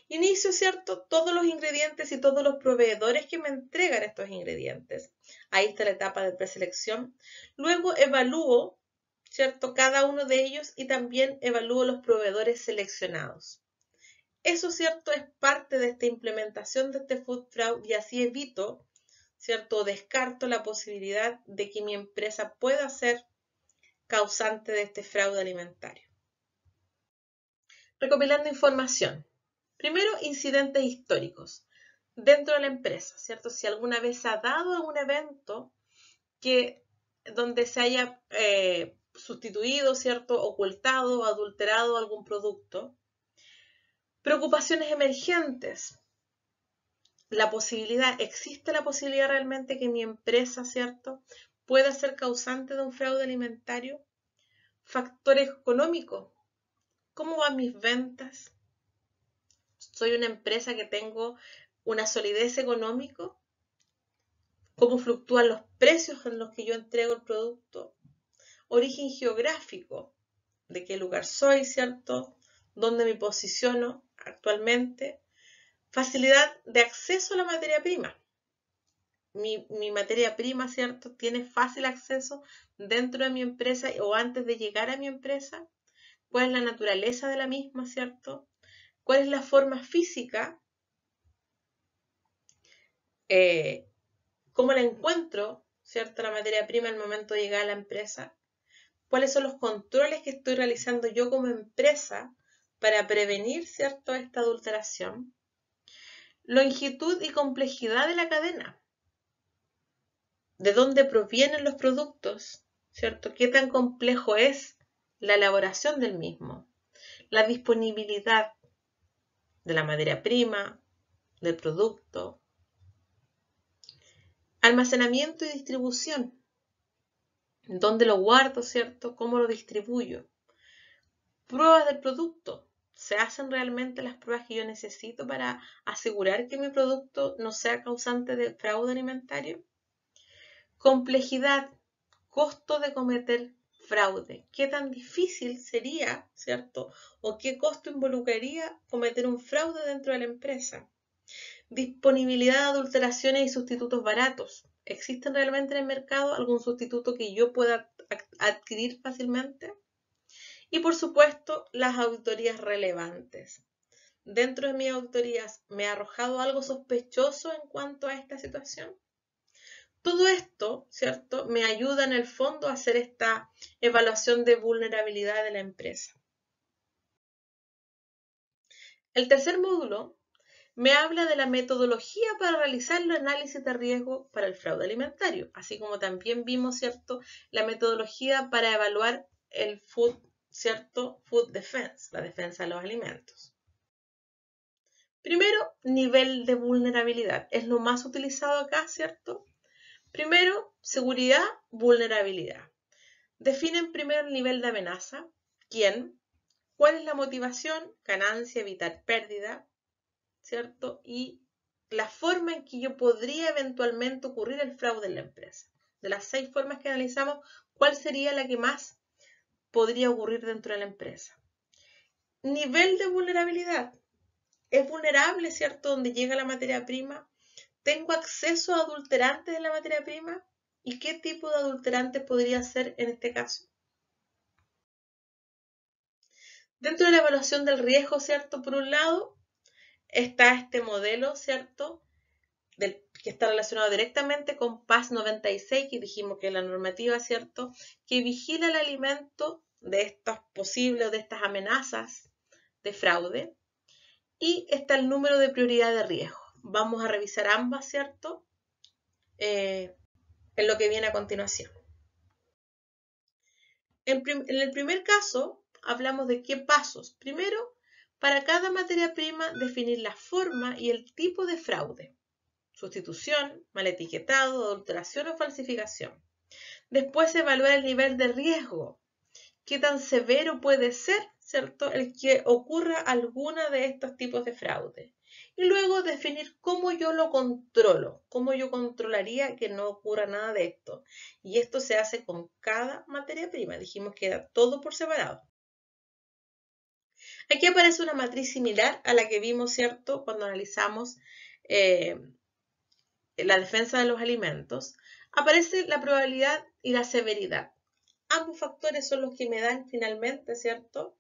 Inicio, ¿cierto? Todos los ingredientes y todos los proveedores que me entregan estos ingredientes. Ahí está la etapa de preselección. Luego evalúo, ¿cierto? Cada uno de ellos y también evalúo los proveedores seleccionados. Eso, ¿cierto? Es parte de esta implementación de este food fraud y así evito, ¿cierto? Descarto la posibilidad de que mi empresa pueda hacer causante de este fraude alimentario. Recopilando información. Primero, incidentes históricos dentro de la empresa, ¿cierto? Si alguna vez ha dado un evento que, donde se haya eh, sustituido, ¿cierto? Ocultado o adulterado algún producto. Preocupaciones emergentes. La posibilidad, existe la posibilidad realmente que mi empresa, ¿cierto? puede ser causante de un fraude alimentario? Factores económicos. ¿Cómo van mis ventas? ¿Soy una empresa que tengo una solidez económica? ¿Cómo fluctúan los precios en los que yo entrego el producto? Origen geográfico. ¿De qué lugar soy, cierto? ¿Dónde me posiciono actualmente? Facilidad de acceso a la materia prima mi, materia prima, ¿cierto? Tiene fácil acceso dentro de mi empresa o antes de llegar a mi empresa. ¿Cuál es la naturaleza de la misma, ¿cierto? ¿Cuál es la forma física? Eh, ¿Cómo la encuentro, ¿cierto? La materia prima al momento de llegar a la empresa. ¿Cuáles son los controles que estoy realizando yo como empresa para prevenir, ¿cierto?, esta adulteración. Longitud y complejidad de la cadena de dónde provienen los productos, ¿cierto? ¿Qué tan complejo es la elaboración del mismo? La disponibilidad de la materia prima, del producto. Almacenamiento y distribución. ¿Dónde lo guardo, cierto? ¿Cómo lo distribuyo? Pruebas del producto. ¿Se hacen realmente las pruebas que yo necesito para asegurar que mi producto no sea causante de fraude alimentario? Complejidad, costo de cometer fraude. ¿Qué tan difícil sería, cierto? ¿O qué costo involucraría cometer un fraude dentro de la empresa? Disponibilidad de adulteraciones y sustitutos baratos. ¿Existen realmente en el mercado algún sustituto que yo pueda adquirir fácilmente? Y por supuesto, las auditorías relevantes. Dentro de mis auditorías, ¿me ha arrojado algo sospechoso en cuanto a esta situación? Todo esto, ¿cierto?, me ayuda en el fondo a hacer esta evaluación de vulnerabilidad de la empresa. El tercer módulo me habla de la metodología para realizar el análisis de riesgo para el fraude alimentario, así como también vimos, ¿cierto?, la metodología para evaluar el food, ¿cierto?, food defense, la defensa de los alimentos. Primero, nivel de vulnerabilidad. Es lo más utilizado acá, ¿cierto? Primero, seguridad, vulnerabilidad. Definen primero el nivel de amenaza, quién, cuál es la motivación, ganancia, evitar pérdida, ¿cierto? Y la forma en que yo podría eventualmente ocurrir el fraude en la empresa. De las seis formas que analizamos, ¿cuál sería la que más podría ocurrir dentro de la empresa? Nivel de vulnerabilidad. Es vulnerable, ¿cierto? Donde llega la materia prima, ¿Tengo acceso a adulterantes de la materia prima? ¿Y qué tipo de adulterante podría ser en este caso? Dentro de la evaluación del riesgo, ¿cierto? Por un lado, está este modelo, ¿cierto? que está relacionado directamente con PAS 96, que dijimos que es la normativa, ¿cierto? Que vigila el alimento de estas posibles, de estas amenazas de fraude. Y está el número de prioridad de riesgo. Vamos a revisar ambas, ¿cierto? Eh, en lo que viene a continuación. En, el primer caso, hablamos de qué pasos. Primero, para cada materia prima, definir la forma y el tipo de fraude. Sustitución, mal etiquetado, adulteración o falsificación. Después, evaluar el nivel de riesgo. ¿Qué tan severo puede ser, cierto, el que ocurra alguna de estos tipos de fraude? y luego definir cómo yo lo controlo, cómo yo controlaría que no ocurra nada de esto. Y esto se hace con cada materia prima. Dijimos que era todo por separado. Aquí aparece una matriz similar a la que vimos, ¿cierto?, cuando analizamos eh, la defensa de los alimentos. Aparece la probabilidad y la severidad. Ambos factores son los que me dan finalmente, ¿cierto?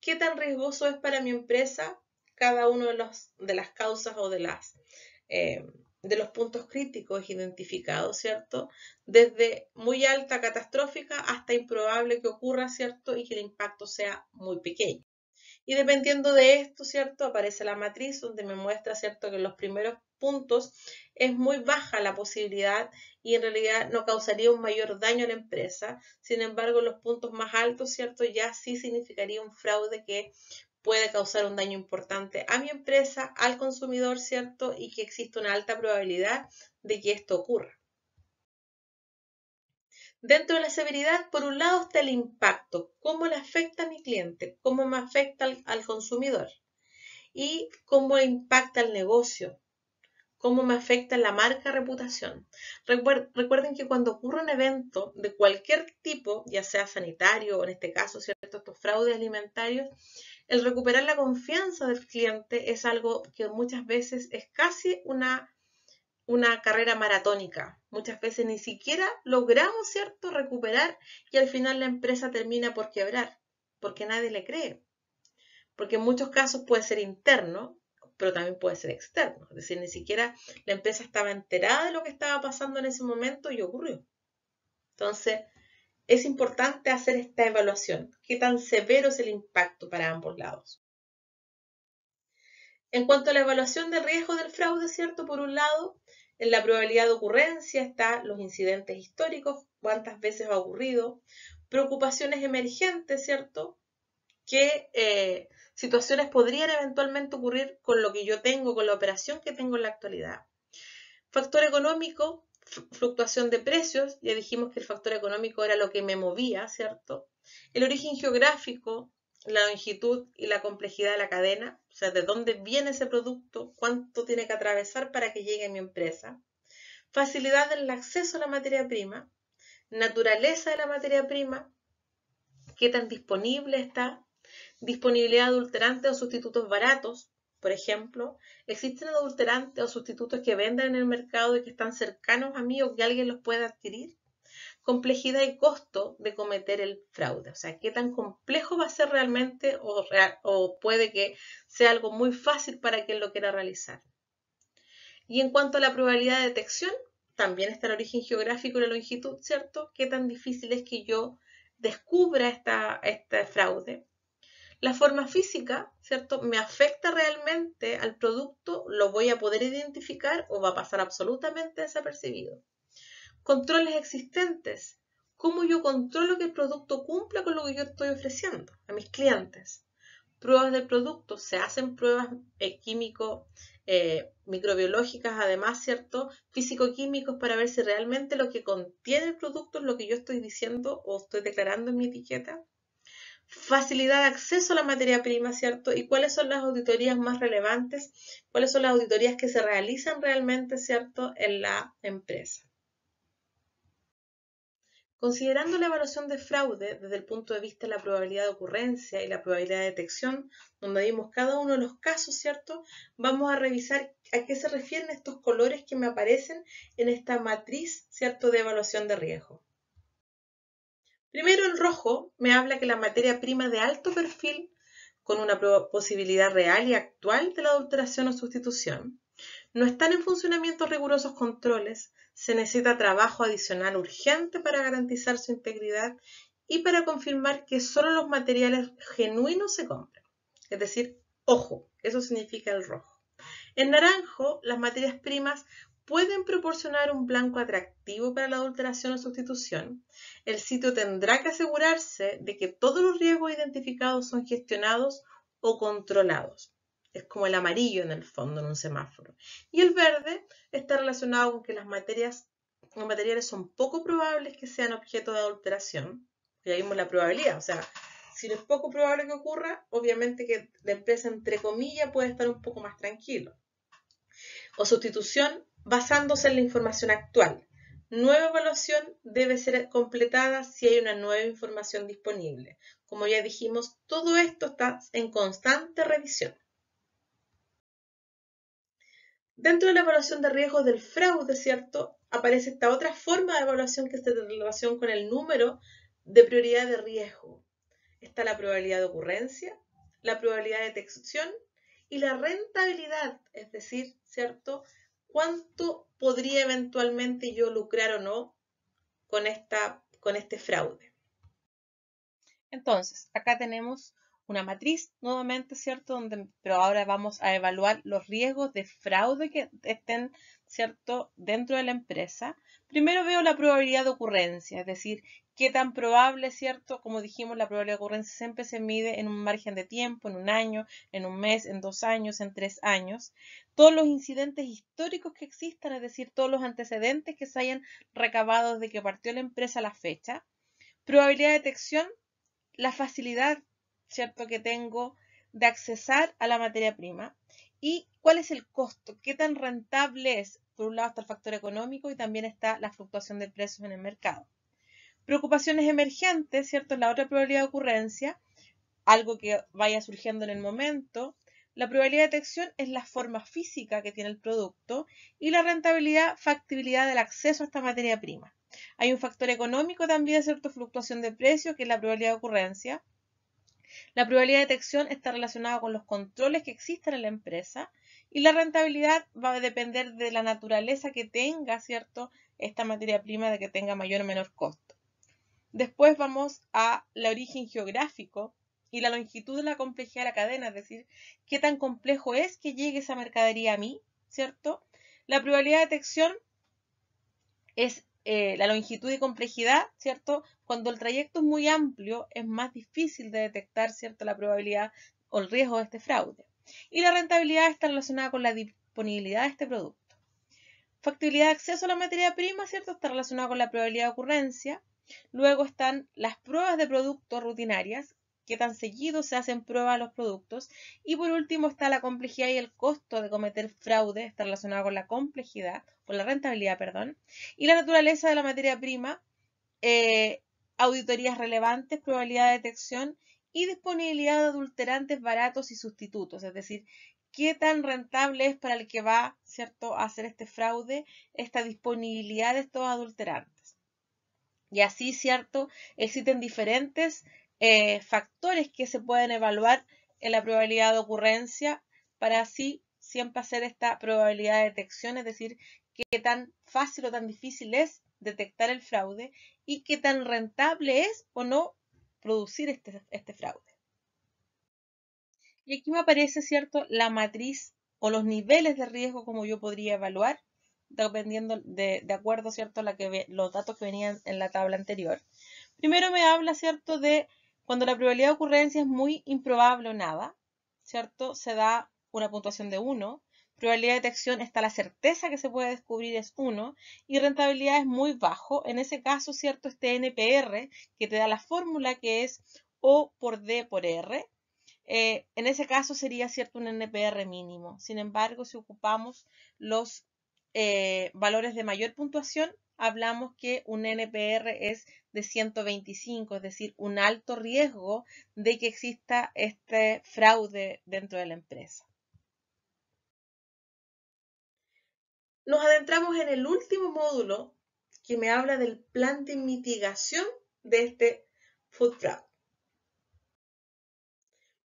¿Qué tan riesgoso es para mi empresa cada uno de, los, de las causas o de, las, eh, de los puntos críticos identificados, ¿cierto? Desde muy alta catastrófica hasta improbable que ocurra, ¿cierto? Y que el impacto sea muy pequeño. Y dependiendo de esto, ¿cierto? Aparece la matriz donde me muestra, ¿cierto? Que en los primeros puntos es muy baja la posibilidad y en realidad no causaría un mayor daño a la empresa. Sin embargo, los puntos más altos, ¿cierto? Ya sí significaría un fraude que puede causar un daño importante a mi empresa, al consumidor, ¿cierto? Y que existe una alta probabilidad de que esto ocurra. Dentro de la severidad, por un lado está el impacto, cómo le afecta a mi cliente, cómo me afecta al, consumidor y cómo impacta el negocio, cómo me afecta la marca reputación. Recuerden que cuando ocurre un evento de cualquier tipo, ya sea sanitario o en este caso, ¿cierto? Estos fraudes alimentarios, el recuperar la confianza del cliente es algo que muchas veces es casi una, una carrera maratónica. Muchas veces ni siquiera logramos, ¿cierto?, recuperar y al final la empresa termina por quebrar, porque nadie le cree. Porque en muchos casos puede ser interno, pero también puede ser externo. Es decir, ni siquiera la empresa estaba enterada de lo que estaba pasando en ese momento y ocurrió. Entonces, es importante hacer esta evaluación, qué tan severo es el impacto para ambos lados. En cuanto a la evaluación del riesgo del fraude, ¿cierto? Por un lado, en la probabilidad de ocurrencia están los incidentes históricos, cuántas veces ha ocurrido, preocupaciones emergentes, ¿cierto? ¿Qué eh, situaciones podrían eventualmente ocurrir con lo que yo tengo, con la operación que tengo en la actualidad? Factor económico, fluctuación de precios, ya dijimos que el factor económico era lo que me movía, ¿cierto? El origen geográfico, la longitud y la complejidad de la cadena, o sea, de dónde viene ese producto, cuánto tiene que atravesar para que llegue a mi empresa. Facilidad del acceso a la materia prima, naturaleza de la materia prima, qué tan disponible está, disponibilidad de adulterantes o sustitutos baratos, por ejemplo, ¿existen adulterantes o sustitutos que venden en el mercado y que están cercanos a mí o que alguien los pueda adquirir? Complejidad y costo de cometer el fraude. O sea, ¿qué tan complejo va a ser realmente o, puede que sea algo muy fácil para quien lo quiera realizar? Y en cuanto a la probabilidad de detección, también está el origen geográfico y la longitud, ¿cierto? ¿Qué tan difícil es que yo descubra este fraude? La forma física, ¿cierto? ¿Me afecta realmente al producto? ¿Lo voy a poder identificar o va a pasar absolutamente desapercibido? Controles existentes. ¿Cómo yo controlo que el producto cumpla con lo que yo estoy ofreciendo a mis clientes? Pruebas del producto. Se hacen pruebas químicos, eh, químico, eh, microbiológicas, además, ¿cierto? Físico-químicos para ver si realmente lo que contiene el producto es lo que yo estoy diciendo o estoy declarando en mi etiqueta facilidad de acceso a la materia prima, ¿cierto? ¿Y cuáles son las auditorías más relevantes? ¿Cuáles son las auditorías que se realizan realmente, ¿cierto?, en la empresa. Considerando la evaluación de fraude desde el punto de vista de la probabilidad de ocurrencia y la probabilidad de detección, donde vimos cada uno de los casos, ¿cierto? Vamos a revisar a qué se refieren estos colores que me aparecen en esta matriz, ¿cierto?, de evaluación de riesgo. Primero, el rojo, me habla que la materia prima de alto perfil, con una posibilidad real y actual de la adulteración o sustitución, no están en funcionamiento rigurosos controles, se necesita trabajo adicional urgente para garantizar su integridad y para confirmar que solo los materiales genuinos se compran. Es decir, ojo, eso significa el rojo. En naranjo, las materias primas pueden proporcionar un blanco atractivo para la adulteración o sustitución, el sitio tendrá que asegurarse de que todos los riesgos identificados son gestionados o controlados. Es como el amarillo en el fondo en un semáforo. Y el verde está relacionado con que las materias o materiales son poco probables que sean objeto de adulteración. Ya vimos la probabilidad, o sea, si no es poco probable que ocurra, obviamente que la empresa, entre comillas, puede estar un poco más tranquilo. O sustitución basándose en la información actual. Nueva evaluación debe ser completada si hay una nueva información disponible. Como ya dijimos, todo esto está en constante revisión. Dentro de la evaluación de riesgos del fraude, ¿cierto? Aparece esta otra forma de evaluación que es de relación con el número de prioridad de riesgo. Está la probabilidad de ocurrencia, la probabilidad de detección y la rentabilidad, es decir, ¿cierto? cuánto podría eventualmente yo lucrar o no con, esta, con este fraude. Entonces, acá tenemos una matriz nuevamente, ¿cierto? Donde, pero ahora vamos a evaluar los riesgos de fraude que estén, ¿cierto?, dentro de la empresa. Primero veo la probabilidad de ocurrencia, es decir, qué tan probable, ¿cierto? Como dijimos, la probabilidad de ocurrencia siempre se mide en un margen de tiempo, en un año, en un mes, en dos años, en tres años. Todos los incidentes históricos que existan, es decir, todos los antecedentes que se hayan recabado desde que partió la empresa a la fecha. Probabilidad de detección, la facilidad, ¿cierto?, que tengo de accesar a la materia prima y cuál es el costo, qué tan rentable es. Por un lado está el factor económico y también está la fluctuación de precios en el mercado. Preocupaciones emergentes, ¿cierto? La otra probabilidad de ocurrencia, algo que vaya surgiendo en el momento. La probabilidad de detección es la forma física que tiene el producto y la rentabilidad, factibilidad del acceso a esta materia prima. Hay un factor económico también, ¿cierto? Fluctuación de precio, que es la probabilidad de ocurrencia. La probabilidad de detección está relacionada con los controles que existen en la empresa y la rentabilidad va a depender de la naturaleza que tenga, ¿cierto? Esta materia prima de que tenga mayor o menor costo. Después vamos a la origen geográfico y la longitud de la complejidad de la cadena, es decir, qué tan complejo es que llegue esa mercadería a mí, ¿cierto? La probabilidad de detección es eh, la longitud y complejidad, ¿cierto? Cuando el trayecto es muy amplio, es más difícil de detectar, ¿cierto? La probabilidad o el riesgo de este fraude. Y la rentabilidad está relacionada con la disponibilidad de este producto. Factibilidad de acceso a la materia prima, ¿cierto? Está relacionada con la probabilidad de ocurrencia. Luego están las pruebas de producto rutinarias, qué tan seguido se hacen pruebas a los productos. Y por último está la complejidad y el costo de cometer fraude, está relacionado con la complejidad, con la rentabilidad, perdón, y la naturaleza de la materia prima, eh, auditorías relevantes, probabilidad de detección y disponibilidad de adulterantes baratos y sustitutos, es decir, qué tan rentable es para el que va, ¿cierto?, a hacer este fraude, esta disponibilidad de estos adulterantes. Y así, ¿cierto? Existen diferentes eh, factores que se pueden evaluar en la probabilidad de ocurrencia para así siempre hacer esta probabilidad de detección, es decir, qué tan fácil o tan difícil es detectar el fraude y qué tan rentable es o no producir este, este fraude. Y aquí me aparece, ¿cierto?, la matriz o los niveles de riesgo como yo podría evaluar dependiendo de, acuerdo, ¿cierto?, la que, los datos que venían en la tabla anterior. Primero me habla, ¿cierto?, de cuando la probabilidad de ocurrencia es muy improbable o nada, ¿cierto? Se da una puntuación de 1. Probabilidad de detección está la certeza que se puede descubrir es 1 y rentabilidad es muy bajo. En ese caso, ¿cierto? Este NPR que te da la fórmula que es O por D por R. Eh, en ese caso sería, ¿cierto? Un NPR mínimo. Sin embargo, si ocupamos los eh, valores de mayor puntuación, hablamos que un NPR es de 125, es decir, un alto riesgo de que exista este fraude dentro de la empresa. Nos adentramos en el último módulo que me habla del plan de mitigación de este food fraud.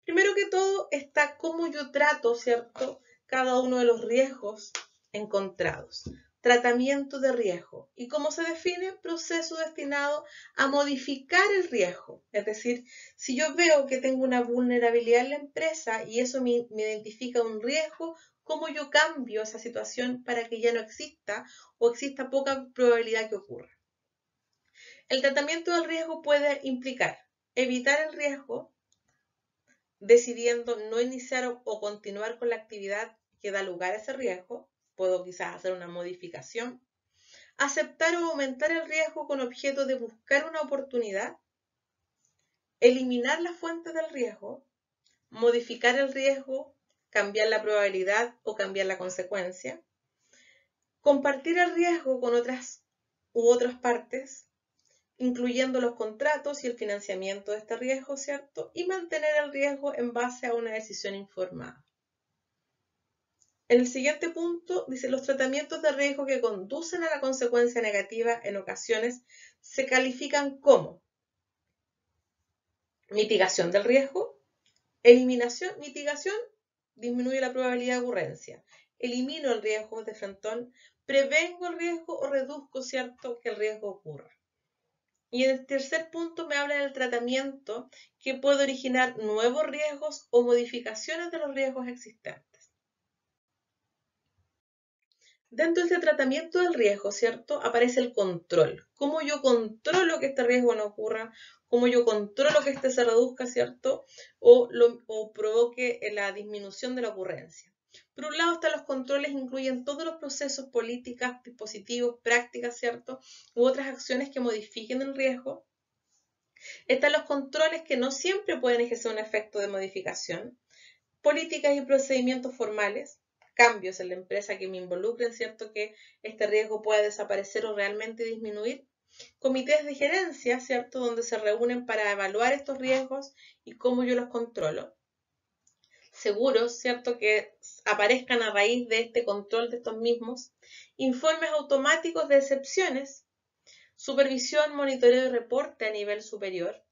Primero que todo está cómo yo trato, ¿cierto?, cada uno de los riesgos encontrados. Tratamiento de riesgo. ¿Y cómo se define? Proceso destinado a modificar el riesgo. Es decir, si yo veo que tengo una vulnerabilidad en la empresa y eso me, me identifica un riesgo, ¿cómo yo cambio esa situación para que ya no exista o exista poca probabilidad que ocurra? El tratamiento del riesgo puede implicar evitar el riesgo, decidiendo no iniciar o continuar con la actividad que da lugar a ese riesgo, Puedo quizás hacer una modificación. Aceptar o aumentar el riesgo con objeto de buscar una oportunidad. Eliminar la fuente del riesgo. Modificar el riesgo. Cambiar la probabilidad o cambiar la consecuencia. Compartir el riesgo con otras u otras partes, incluyendo los contratos y el financiamiento de este riesgo, ¿cierto? Y mantener el riesgo en base a una decisión informada. En el siguiente punto dice, los tratamientos de riesgo que conducen a la consecuencia negativa en ocasiones se califican como mitigación del riesgo, eliminación, mitigación disminuye la probabilidad de ocurrencia, elimino el riesgo de frentón, prevengo el riesgo o reduzco, ¿cierto?, que el riesgo ocurra. Y en el tercer punto me habla del tratamiento que puede originar nuevos riesgos o modificaciones de los riesgos existentes. Dentro de este tratamiento del riesgo, ¿cierto? Aparece el control. ¿Cómo yo controlo que este riesgo no ocurra? ¿Cómo yo controlo que este se reduzca, ¿cierto? O, lo, o provoque la disminución de la ocurrencia. Por un lado están los controles, incluyen todos los procesos, políticas, dispositivos, prácticas, ¿cierto? U otras acciones que modifiquen el riesgo. Están los controles que no siempre pueden ejercer un efecto de modificación. Políticas y procedimientos formales cambios en la empresa que me involucren, ¿cierto? Que este riesgo pueda desaparecer o realmente disminuir. Comités de gerencia, ¿cierto? Donde se reúnen para evaluar estos riesgos y cómo yo los controlo. Seguros, ¿cierto? Que aparezcan a raíz de este control de estos mismos. Informes automáticos de excepciones. Supervisión, monitoreo y reporte a nivel superior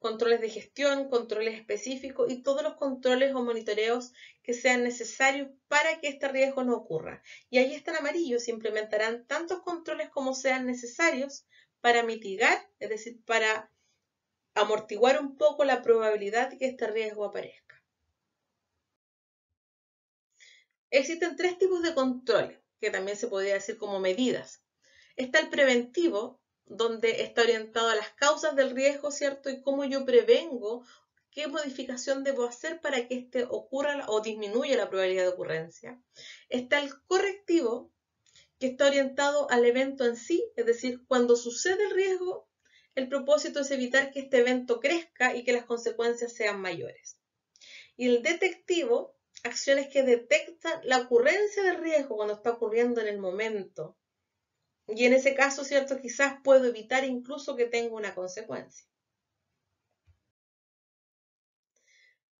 controles de gestión, controles específicos y todos los controles o monitoreos que sean necesarios para que este riesgo no ocurra. Y ahí está amarillos, amarillo, se implementarán tantos controles como sean necesarios para mitigar, es decir, para amortiguar un poco la probabilidad de que este riesgo aparezca. Existen tres tipos de controles, que también se podría decir como medidas. Está el preventivo, donde está orientado a las causas del riesgo, ¿cierto? Y cómo yo prevengo, qué modificación debo hacer para que este ocurra o disminuya la probabilidad de ocurrencia. Está el correctivo, que está orientado al evento en sí, es decir, cuando sucede el riesgo, el propósito es evitar que este evento crezca y que las consecuencias sean mayores. Y el detectivo, acciones que detectan la ocurrencia del riesgo cuando está ocurriendo en el momento y en ese caso, ¿cierto? Quizás puedo evitar incluso que tenga una consecuencia.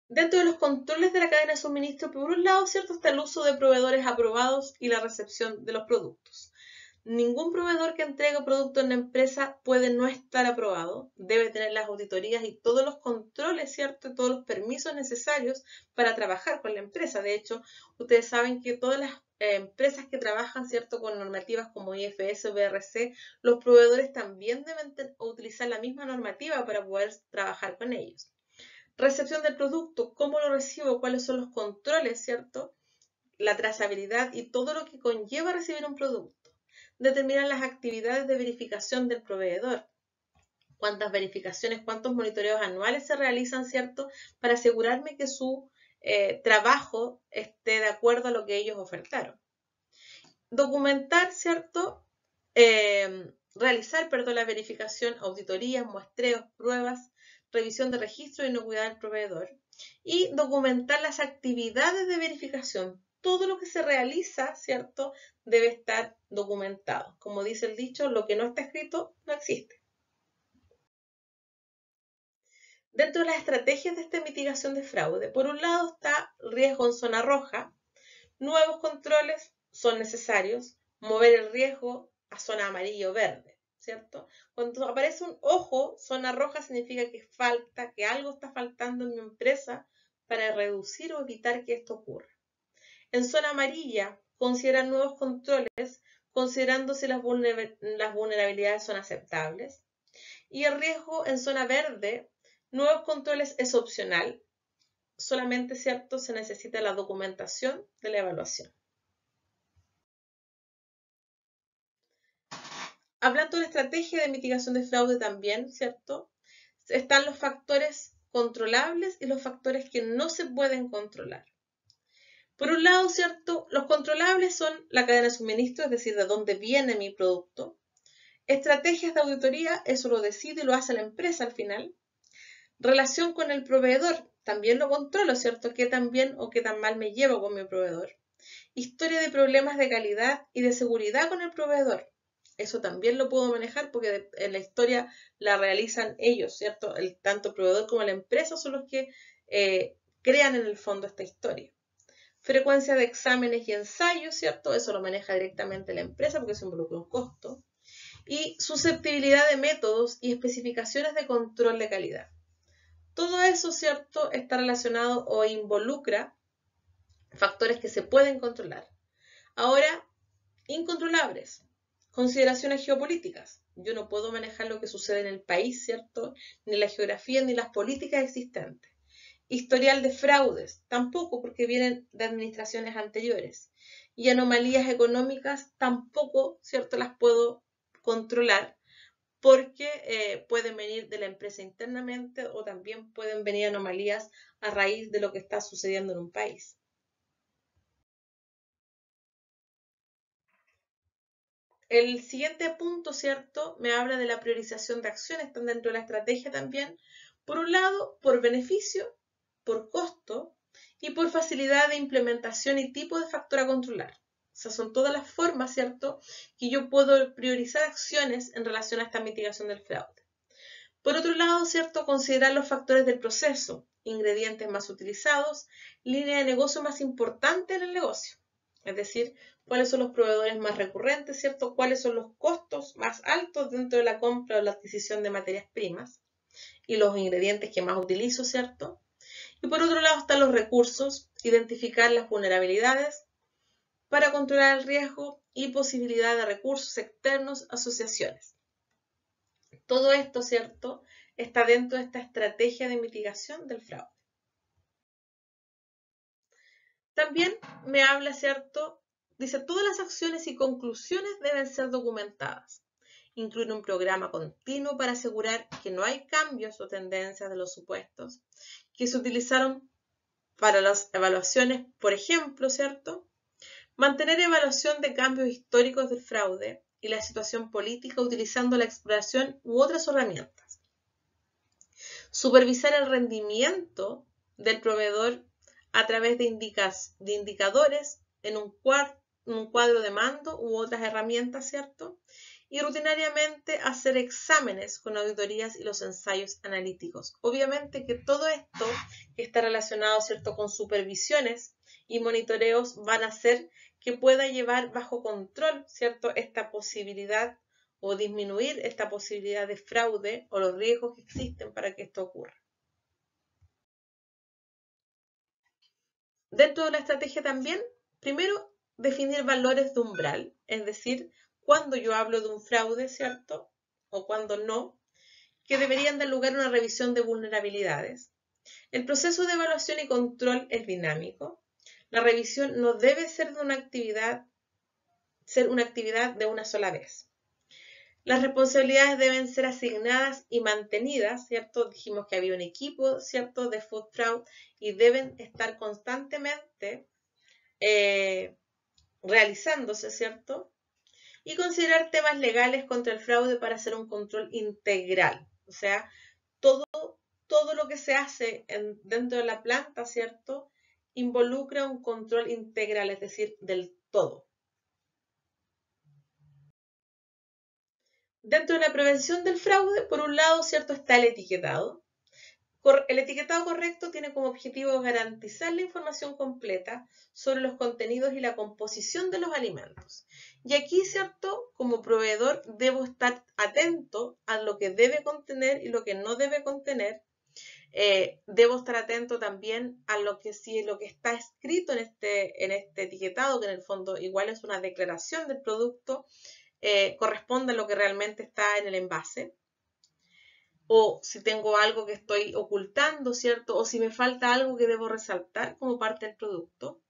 Dentro de los controles de la cadena de suministro, por un lado, ¿cierto? Está el uso de proveedores aprobados y la recepción de los productos. Ningún proveedor que entregue producto en la empresa puede no estar aprobado. Debe tener las auditorías y todos los controles, ¿cierto? Todos los permisos necesarios para trabajar con la empresa. De hecho, ustedes saben que todas las eh, empresas que trabajan ¿cierto? con normativas como IFS o BRC, los proveedores también deben utilizar la misma normativa para poder trabajar con ellos. Recepción del producto, cómo lo recibo, cuáles son los controles, ¿cierto? La trazabilidad y todo lo que conlleva recibir un producto. Determinar las actividades de verificación del proveedor cuántas verificaciones, cuántos monitoreos anuales se realizan, ¿cierto? Para asegurarme que su eh, trabajo esté de acuerdo a lo que ellos ofertaron. Documentar, ¿cierto? Em, realizar, perdón, la verificación, auditorías, muestreos, pruebas, revisión de registro y no cuidar al proveedor. Y documentar las actividades de verificación. Todo lo que se realiza, ¿cierto? Debe estar documentado. Como dice el dicho, lo que no está escrito no existe. Dentro de las estrategias de esta mitigación de fraude, por un lado está riesgo en zona roja, nuevos controles son necesarios, mover el riesgo a zona amarillo verde, ¿cierto? Cuando aparece un ojo, zona roja significa que falta, que algo está faltando en mi empresa para reducir o evitar que esto ocurra. En zona amarilla, consideran nuevos controles considerando si las, vulnerabilidades son aceptables. Y el riesgo en zona verde Nuevos controles es opcional, solamente cierto se necesita la documentación de la evaluación. Hablando de estrategia de mitigación de fraude también, ¿cierto? Están los factores controlables y los factores que no se pueden controlar. Por un lado, ¿cierto? Los controlables son la cadena de suministro, es decir, de dónde viene mi producto. Estrategias de auditoría, eso lo decide y lo hace la empresa al final. Relación con el proveedor, también lo controlo, ¿cierto? ¿Qué tan bien o qué tan mal me llevo con mi proveedor? Historia de problemas de calidad y de seguridad con el proveedor. Eso también lo puedo manejar porque en la historia la realizan ellos, ¿cierto? El, tanto el proveedor como la empresa son los que eh, crean en el fondo esta historia. Frecuencia de exámenes y ensayos, ¿cierto? Eso lo maneja directamente la empresa porque se involucra un costo. Y susceptibilidad de métodos y especificaciones de control de calidad. Todo eso, ¿cierto?, está relacionado o involucra factores que se pueden controlar. Ahora, incontrolables, consideraciones geopolíticas. Yo no puedo manejar lo que sucede en el país, ¿cierto? Ni la geografía, ni las políticas existentes. Historial de fraudes, tampoco porque vienen de administraciones anteriores. Y anomalías económicas, tampoco, ¿cierto? Las puedo controlar porque eh, pueden venir de la empresa internamente o también pueden venir anomalías a raíz de lo que está sucediendo en un país. El siguiente punto, ¿cierto? Me habla de la priorización de acciones, están dentro de la estrategia también. Por un lado, por beneficio, por costo y por facilidad de implementación y tipo de factor a controlar sea, son todas las formas, ¿cierto?, que yo puedo priorizar acciones en relación a esta mitigación del fraude. Por otro lado, ¿cierto?, considerar los factores del proceso, ingredientes más utilizados, línea de negocio más importante en el negocio. Es decir, cuáles son los proveedores más recurrentes, ¿cierto? ¿Cuáles son los costos más altos dentro de la compra o la adquisición de materias primas? Y los ingredientes que más utilizo, ¿cierto? Y por otro lado están los recursos, identificar las vulnerabilidades, para controlar el riesgo y posibilidad de recursos externos, asociaciones. Todo esto, ¿cierto?, está dentro de esta estrategia de mitigación del fraude. También me habla, ¿cierto? Dice, todas las acciones y conclusiones deben ser documentadas. Incluir un programa continuo para asegurar que no hay cambios o tendencias de los supuestos que se utilizaron para las evaluaciones, por ejemplo, ¿cierto? Mantener evaluación de cambios históricos del fraude y la situación política utilizando la exploración u otras herramientas. Supervisar el rendimiento del proveedor a través de, indicadores en un, cuadro, un cuadro de mando u otras herramientas, ¿cierto? Y rutinariamente hacer exámenes con auditorías y los ensayos analíticos. Obviamente que todo esto que está relacionado, ¿cierto?, con supervisiones y monitoreos van a ser que pueda llevar bajo control, ¿cierto?, esta posibilidad o disminuir esta posibilidad de fraude o los riesgos que existen para que esto ocurra. Dentro de la estrategia también, primero, definir valores de umbral, es decir, cuando yo hablo de un fraude, ¿cierto? O cuando no, que deberían dar lugar a una revisión de vulnerabilidades. El proceso de evaluación y control es dinámico, la revisión no debe ser de una actividad, ser una actividad de una sola vez. Las responsabilidades deben ser asignadas y mantenidas, ¿cierto? Dijimos que había un equipo, ¿cierto?, de food fraud y deben estar constantemente eh, realizándose, ¿cierto? Y considerar temas legales contra el fraude para hacer un control integral. O sea, todo, todo lo que se hace dentro de la planta, ¿cierto? involucra un control integral, es decir, del todo. Dentro de la prevención del fraude, por un lado, ¿cierto? Está el etiquetado. El etiquetado correcto tiene como objetivo garantizar la información completa sobre los contenidos y la composición de los alimentos. Y aquí, ¿cierto? Como proveedor debo estar atento a lo que debe contener y lo que no debe contener eh, debo estar atento también a lo que si lo que está escrito en este, en este etiquetado, que en el fondo igual es una declaración del producto, eh, corresponde a lo que realmente está en el envase. O si tengo algo que estoy ocultando, ¿cierto? O si me falta algo que debo resaltar como parte del producto.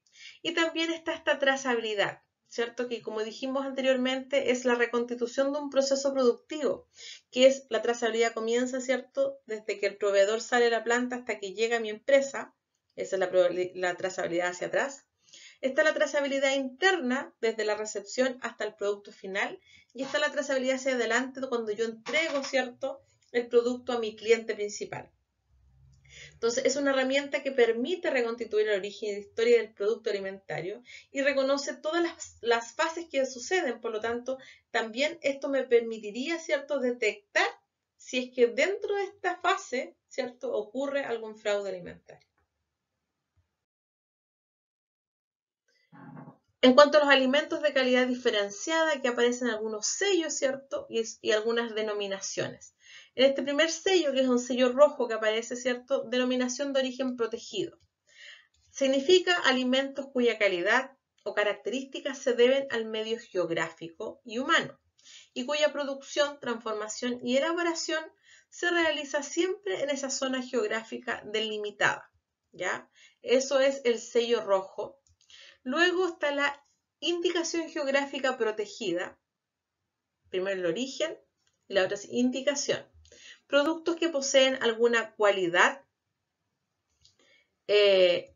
Y también está esta trazabilidad. ¿cierto? Que como dijimos anteriormente, es la reconstitución de un proceso productivo, que es la trazabilidad comienza, ¿cierto? Desde que el proveedor sale de la planta hasta que llega a mi empresa, esa es la, trazabilidad hacia atrás. Está la trazabilidad interna, desde la recepción hasta el producto final, y está la trazabilidad hacia adelante cuando yo entrego, ¿cierto?, el producto a mi cliente principal. Entonces, es una herramienta que permite reconstituir el origen y la historia del producto alimentario y reconoce todas las, fases que suceden. Por lo tanto, también esto me permitiría, ¿cierto?, detectar si es que dentro de esta fase, ¿cierto?, ocurre algún fraude alimentario. En cuanto a los alimentos de calidad diferenciada, que aparecen algunos sellos, ¿cierto? y algunas denominaciones. En este primer sello, que es un sello rojo que aparece, ¿cierto? Denominación de origen protegido. Significa alimentos cuya calidad o características se deben al medio geográfico y humano y cuya producción, transformación y elaboración se realiza siempre en esa zona geográfica delimitada. ¿ya? Eso es el sello rojo. Luego está la indicación geográfica protegida. Primero el origen y la otra es indicación productos que poseen alguna cualidad eh,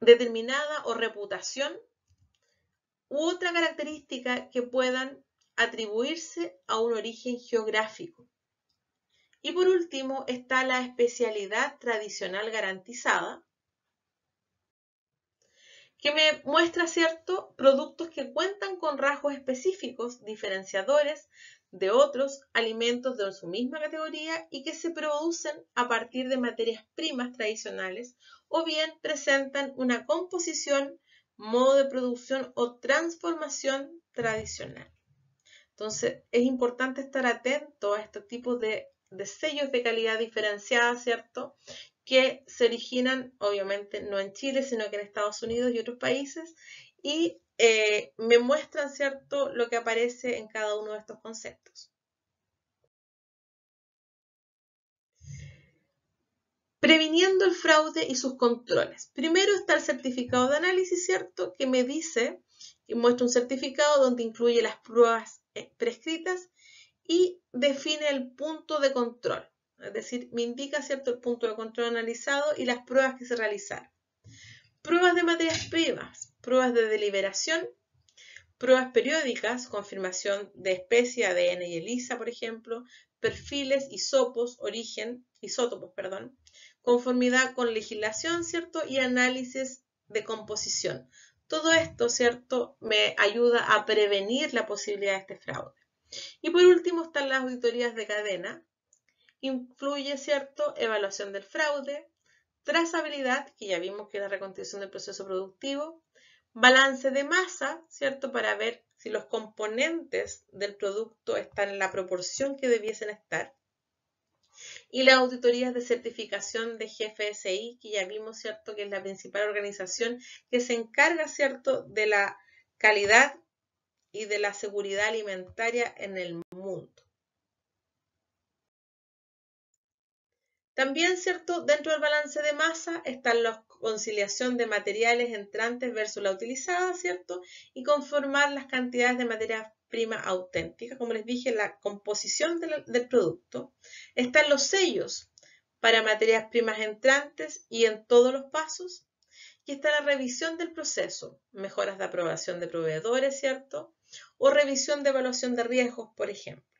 determinada o reputación u otra característica que puedan atribuirse a un origen geográfico. Y por último está la especialidad tradicional garantizada, que me muestra, ¿cierto?, productos que cuentan con rasgos específicos, diferenciadores, de otros alimentos de su misma categoría y que se producen a partir de materias primas tradicionales o bien presentan una composición, modo de producción o transformación tradicional. Entonces, es importante estar atento a estos tipos de, sellos de calidad diferenciada, ¿cierto? Que se originan, obviamente, no en Chile, sino que en Estados Unidos y otros países, y eh, me muestran, ¿cierto?, lo que aparece en cada uno de estos conceptos. Previniendo el fraude y sus controles. Primero está el certificado de análisis, ¿cierto?, que me dice, que muestra un certificado donde incluye las pruebas eh, prescritas y define el punto de control. Es decir, me indica, ¿cierto?, el punto de control analizado y las pruebas que se realizaron. Pruebas de materias primas, pruebas de deliberación, pruebas periódicas, confirmación de especie, ADN y ELISA, por ejemplo, perfiles, isopos, origen, isótopos, perdón, conformidad con legislación, ¿cierto? Y análisis de composición. Todo esto, ¿cierto?, me ayuda a prevenir la posibilidad de este fraude. Y por último están las auditorías de cadena. influye, ¿cierto?, evaluación del fraude, trazabilidad, que ya vimos que es la reconstrucción del proceso productivo, balance de masa, ¿cierto? Para ver si los componentes del producto están en la proporción que debiesen estar. Y las auditorías de certificación de GFSI, que ya vimos, ¿cierto? Que es la principal organización que se encarga, ¿cierto? De la calidad y de la seguridad alimentaria en el mundo. También, ¿cierto? Dentro del balance de masa están la conciliación de materiales entrantes versus la utilizada, ¿cierto? Y conformar las cantidades de materia prima auténtica, como les dije, la composición del producto. Están los sellos para materias primas entrantes y en todos los pasos. Y está la revisión del proceso, mejoras de aprobación de proveedores, ¿cierto? O revisión de evaluación de riesgos, por ejemplo.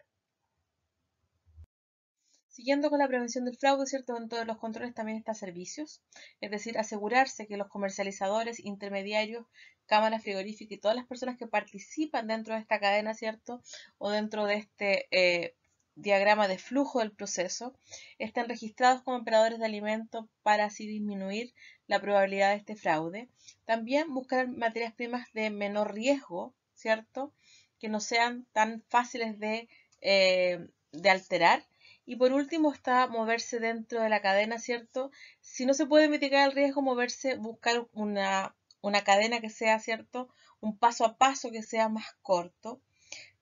Siguiendo con la prevención del fraude, ¿cierto? Dentro de los controles también está servicios, es decir, asegurarse que los comercializadores, intermediarios, cámaras frigoríficas y todas las personas que participan dentro de esta cadena, ¿cierto? O dentro de este eh, diagrama de flujo del proceso, estén registrados como operadores de alimentos para así disminuir la probabilidad de este fraude. También buscar materias primas de menor riesgo, ¿cierto? Que no sean tan fáciles de eh, alterar y por último está moverse dentro de la cadena, ¿cierto? Si no se puede mitigar el riesgo, moverse, buscar una, cadena que sea, ¿cierto? Un paso a paso que sea más corto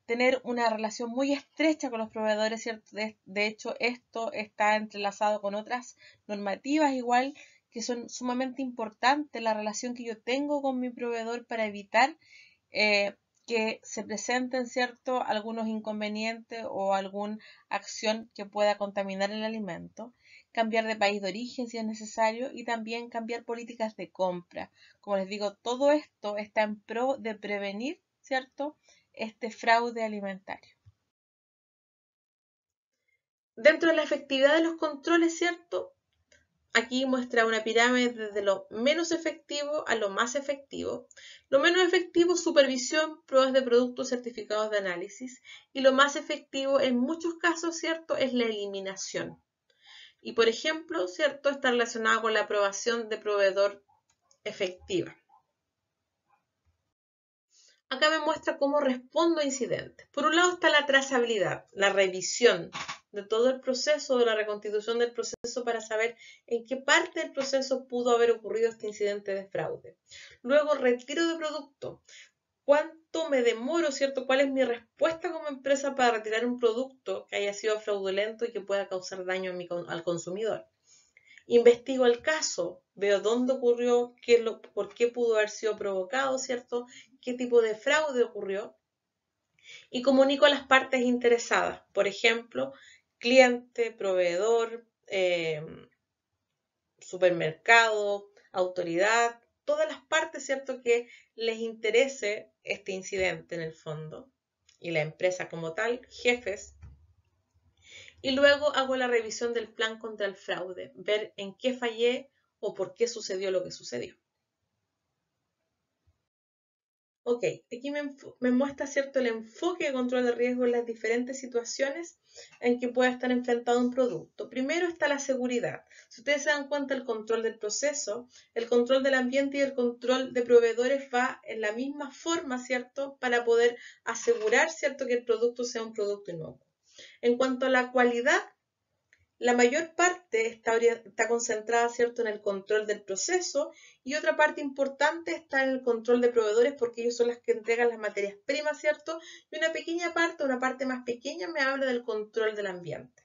tener una relación muy estrecha con los proveedores, ¿cierto? De, hecho, esto está entrelazado con otras normativas igual que son sumamente importantes, la relación que yo tengo con mi proveedor para evitar eh, que se presenten, ¿cierto?, algunos inconvenientes o alguna acción que pueda contaminar el alimento, cambiar de país de origen si es necesario y también cambiar políticas de compra. Como les digo, todo esto está en pro de prevenir, ¿cierto?, este fraude alimentario. Dentro de la efectividad de los controles, ¿cierto? Aquí muestra una pirámide desde lo menos efectivo a lo más efectivo. Lo menos efectivo, supervisión, pruebas de productos certificados de análisis. Y lo más efectivo, en muchos casos, ¿cierto?, es la eliminación. Y, por ejemplo, ¿cierto?, está relacionado con la aprobación de proveedor efectiva. Acá me muestra cómo respondo a incidentes. Por un lado está la trazabilidad, la revisión, de todo el proceso, de la reconstitución del proceso para saber en qué parte del proceso pudo haber ocurrido este incidente de fraude. Luego, retiro de producto. ¿Cuánto me demoro, cierto? ¿Cuál es mi respuesta como empresa para retirar un producto que haya sido fraudulento y que pueda causar daño al consumidor? Investigo el caso, veo dónde ocurrió, qué lo, por qué pudo haber sido provocado, ¿cierto? ¿Qué tipo de fraude ocurrió? Y comunico a las partes interesadas, por ejemplo, cliente, proveedor, em, supermercado, autoridad, todas las partes, ¿cierto?, que les interese este incidente en el fondo y la empresa como tal, jefes. Y luego hago la revisión del plan contra el fraude, ver en qué fallé o por qué sucedió lo que sucedió. Ok, aquí me, muestra cierto el enfoque de control de riesgo en las diferentes situaciones en que pueda estar enfrentado un producto. Primero está la seguridad. Si ustedes se dan cuenta, el control del proceso, el control del ambiente y el control de proveedores va en la misma forma, ¿cierto? Para poder asegurar, ¿cierto?, que el producto sea un producto nuevo. En cuanto a la calidad la mayor parte está, está, concentrada ¿cierto? en el control del proceso y otra parte importante está en el control de proveedores porque ellos son los que entregan las materias primas, ¿cierto? Y una pequeña parte, una parte más pequeña, me habla del control del ambiente.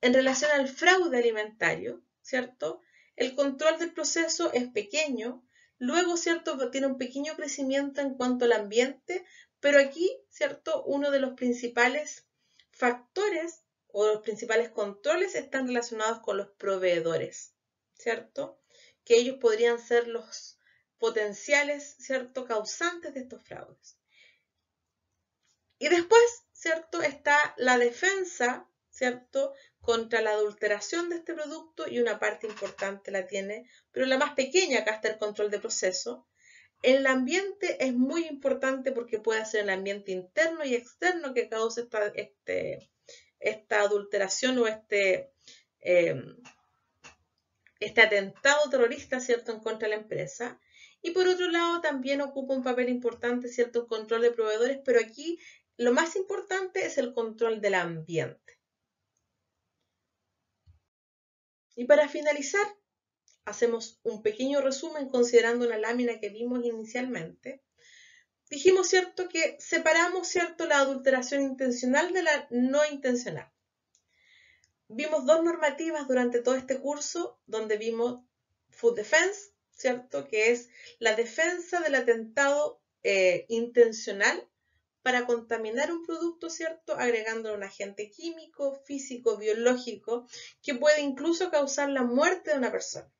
En relación al fraude alimentario, ¿cierto? El control del proceso es pequeño, luego, ¿cierto? Tiene un pequeño crecimiento en cuanto al ambiente, pero aquí, ¿cierto? Uno de los principales factores o los principales controles están relacionados con los proveedores, ¿cierto? Que ellos podrían ser los potenciales, ¿cierto?, causantes de estos fraudes. Y después, ¿cierto?, está la defensa, ¿cierto?, contra la adulteración de este producto y una parte importante la tiene, pero la más pequeña acá está el control de proceso. El ambiente es muy importante porque puede ser el ambiente interno y externo que cause este, esta adulteración o este, eh, este atentado terrorista, ¿cierto?, en contra de la empresa. Y por otro lado, también ocupa un papel importante, ¿cierto?, el control de proveedores, pero aquí lo más importante es el control del ambiente. Y para finalizar, hacemos un pequeño resumen considerando la lámina que vimos inicialmente dijimos, ¿cierto?, que separamos, ¿cierto?, la adulteración intencional de la no intencional. Vimos dos normativas durante todo este curso, donde vimos Food Defense, ¿cierto?, que es la defensa del atentado eh, intencional para contaminar un producto, ¿cierto?, agregando un agente químico, físico, biológico, que puede incluso causar la muerte de una persona.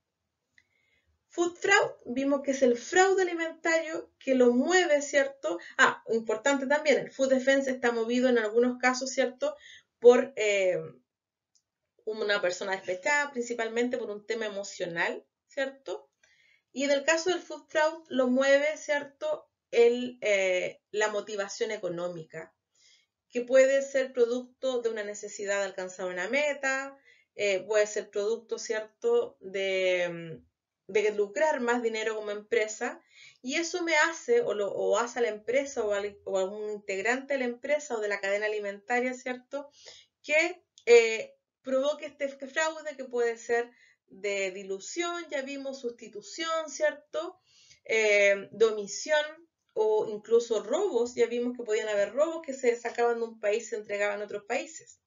Food fraud, vimos que es el fraude alimentario que lo mueve, ¿cierto? Ah, importante también, el food defense está movido en algunos casos, ¿cierto? Por eh, una persona despechada, principalmente por un tema emocional, ¿cierto? Y en el caso del food fraud lo mueve, ¿cierto? El, eh, la motivación económica, que puede ser producto de una necesidad de alcanzar una meta, eh, puede ser producto, ¿cierto?, de mm, de lucrar más dinero como empresa y eso me hace o, lo, o hace a la empresa o, algún a, integrante de la empresa o de la cadena alimentaria, ¿cierto? Que eh, provoque este fraude que puede ser de dilución, ya vimos sustitución, ¿cierto? Eh, o incluso robos, ya vimos que podían haber robos que se sacaban de un país y se entregaban a otros países.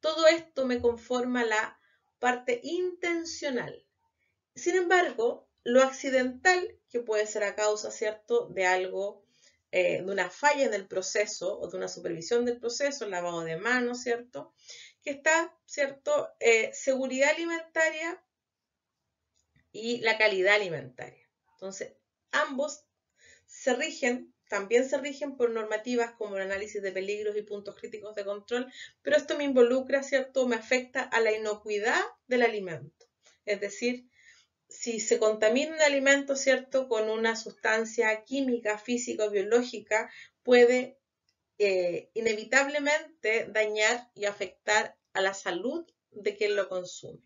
Todo esto me conforma la parte intencional. Sin embargo, lo accidental, que puede ser a causa, ¿cierto?, de algo, eh, de una falla en el proceso o de una supervisión del proceso, el lavado de manos, ¿cierto?, que está, ¿cierto?, eh, seguridad alimentaria y la calidad alimentaria. Entonces, ambos se rigen, también se rigen por normativas como el análisis de peligros y puntos críticos de control, pero esto me involucra, ¿cierto?, me afecta a la inocuidad del alimento. Es decir, si se contamina un alimento, ¿cierto?, con una sustancia química, física o biológica, puede eh, inevitablemente dañar y afectar a la salud de quien lo consume.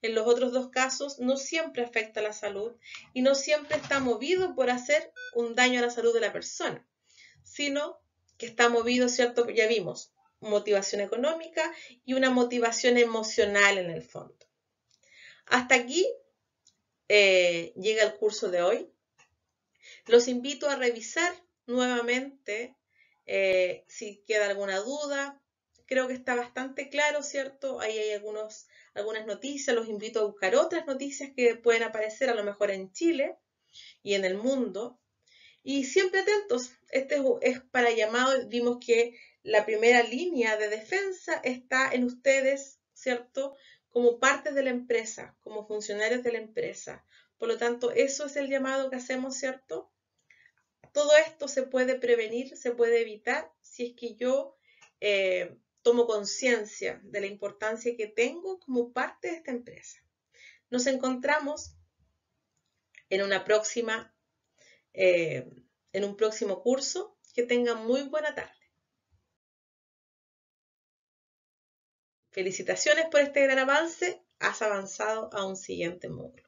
En los otros dos casos, no siempre afecta a la salud y no siempre está movido por hacer un daño a la salud de la persona, sino que está movido, ¿cierto? Ya vimos, motivación económica y una motivación emocional en el fondo. Hasta aquí eh, llega el curso de hoy. Los invito a revisar nuevamente eh, si queda alguna duda. Creo que está bastante claro, ¿cierto? Ahí hay algunos, algunas noticias. Los invito a buscar otras noticias que pueden aparecer a lo mejor en Chile y en el mundo. Y siempre atentos. Este es para llamado. Vimos que la primera línea de defensa está en ustedes, ¿cierto? como parte de la empresa, como funcionarios de la empresa. Por lo tanto, eso es el llamado que hacemos, ¿cierto? Todo esto se puede prevenir, se puede evitar si es que yo eh, tomo conciencia de la importancia que tengo como parte de esta empresa. Nos encontramos en una próxima, eh, en un próximo curso. Que tengan muy buena tarde. Felicitaciones por este gran avance. Has avanzado a un siguiente módulo.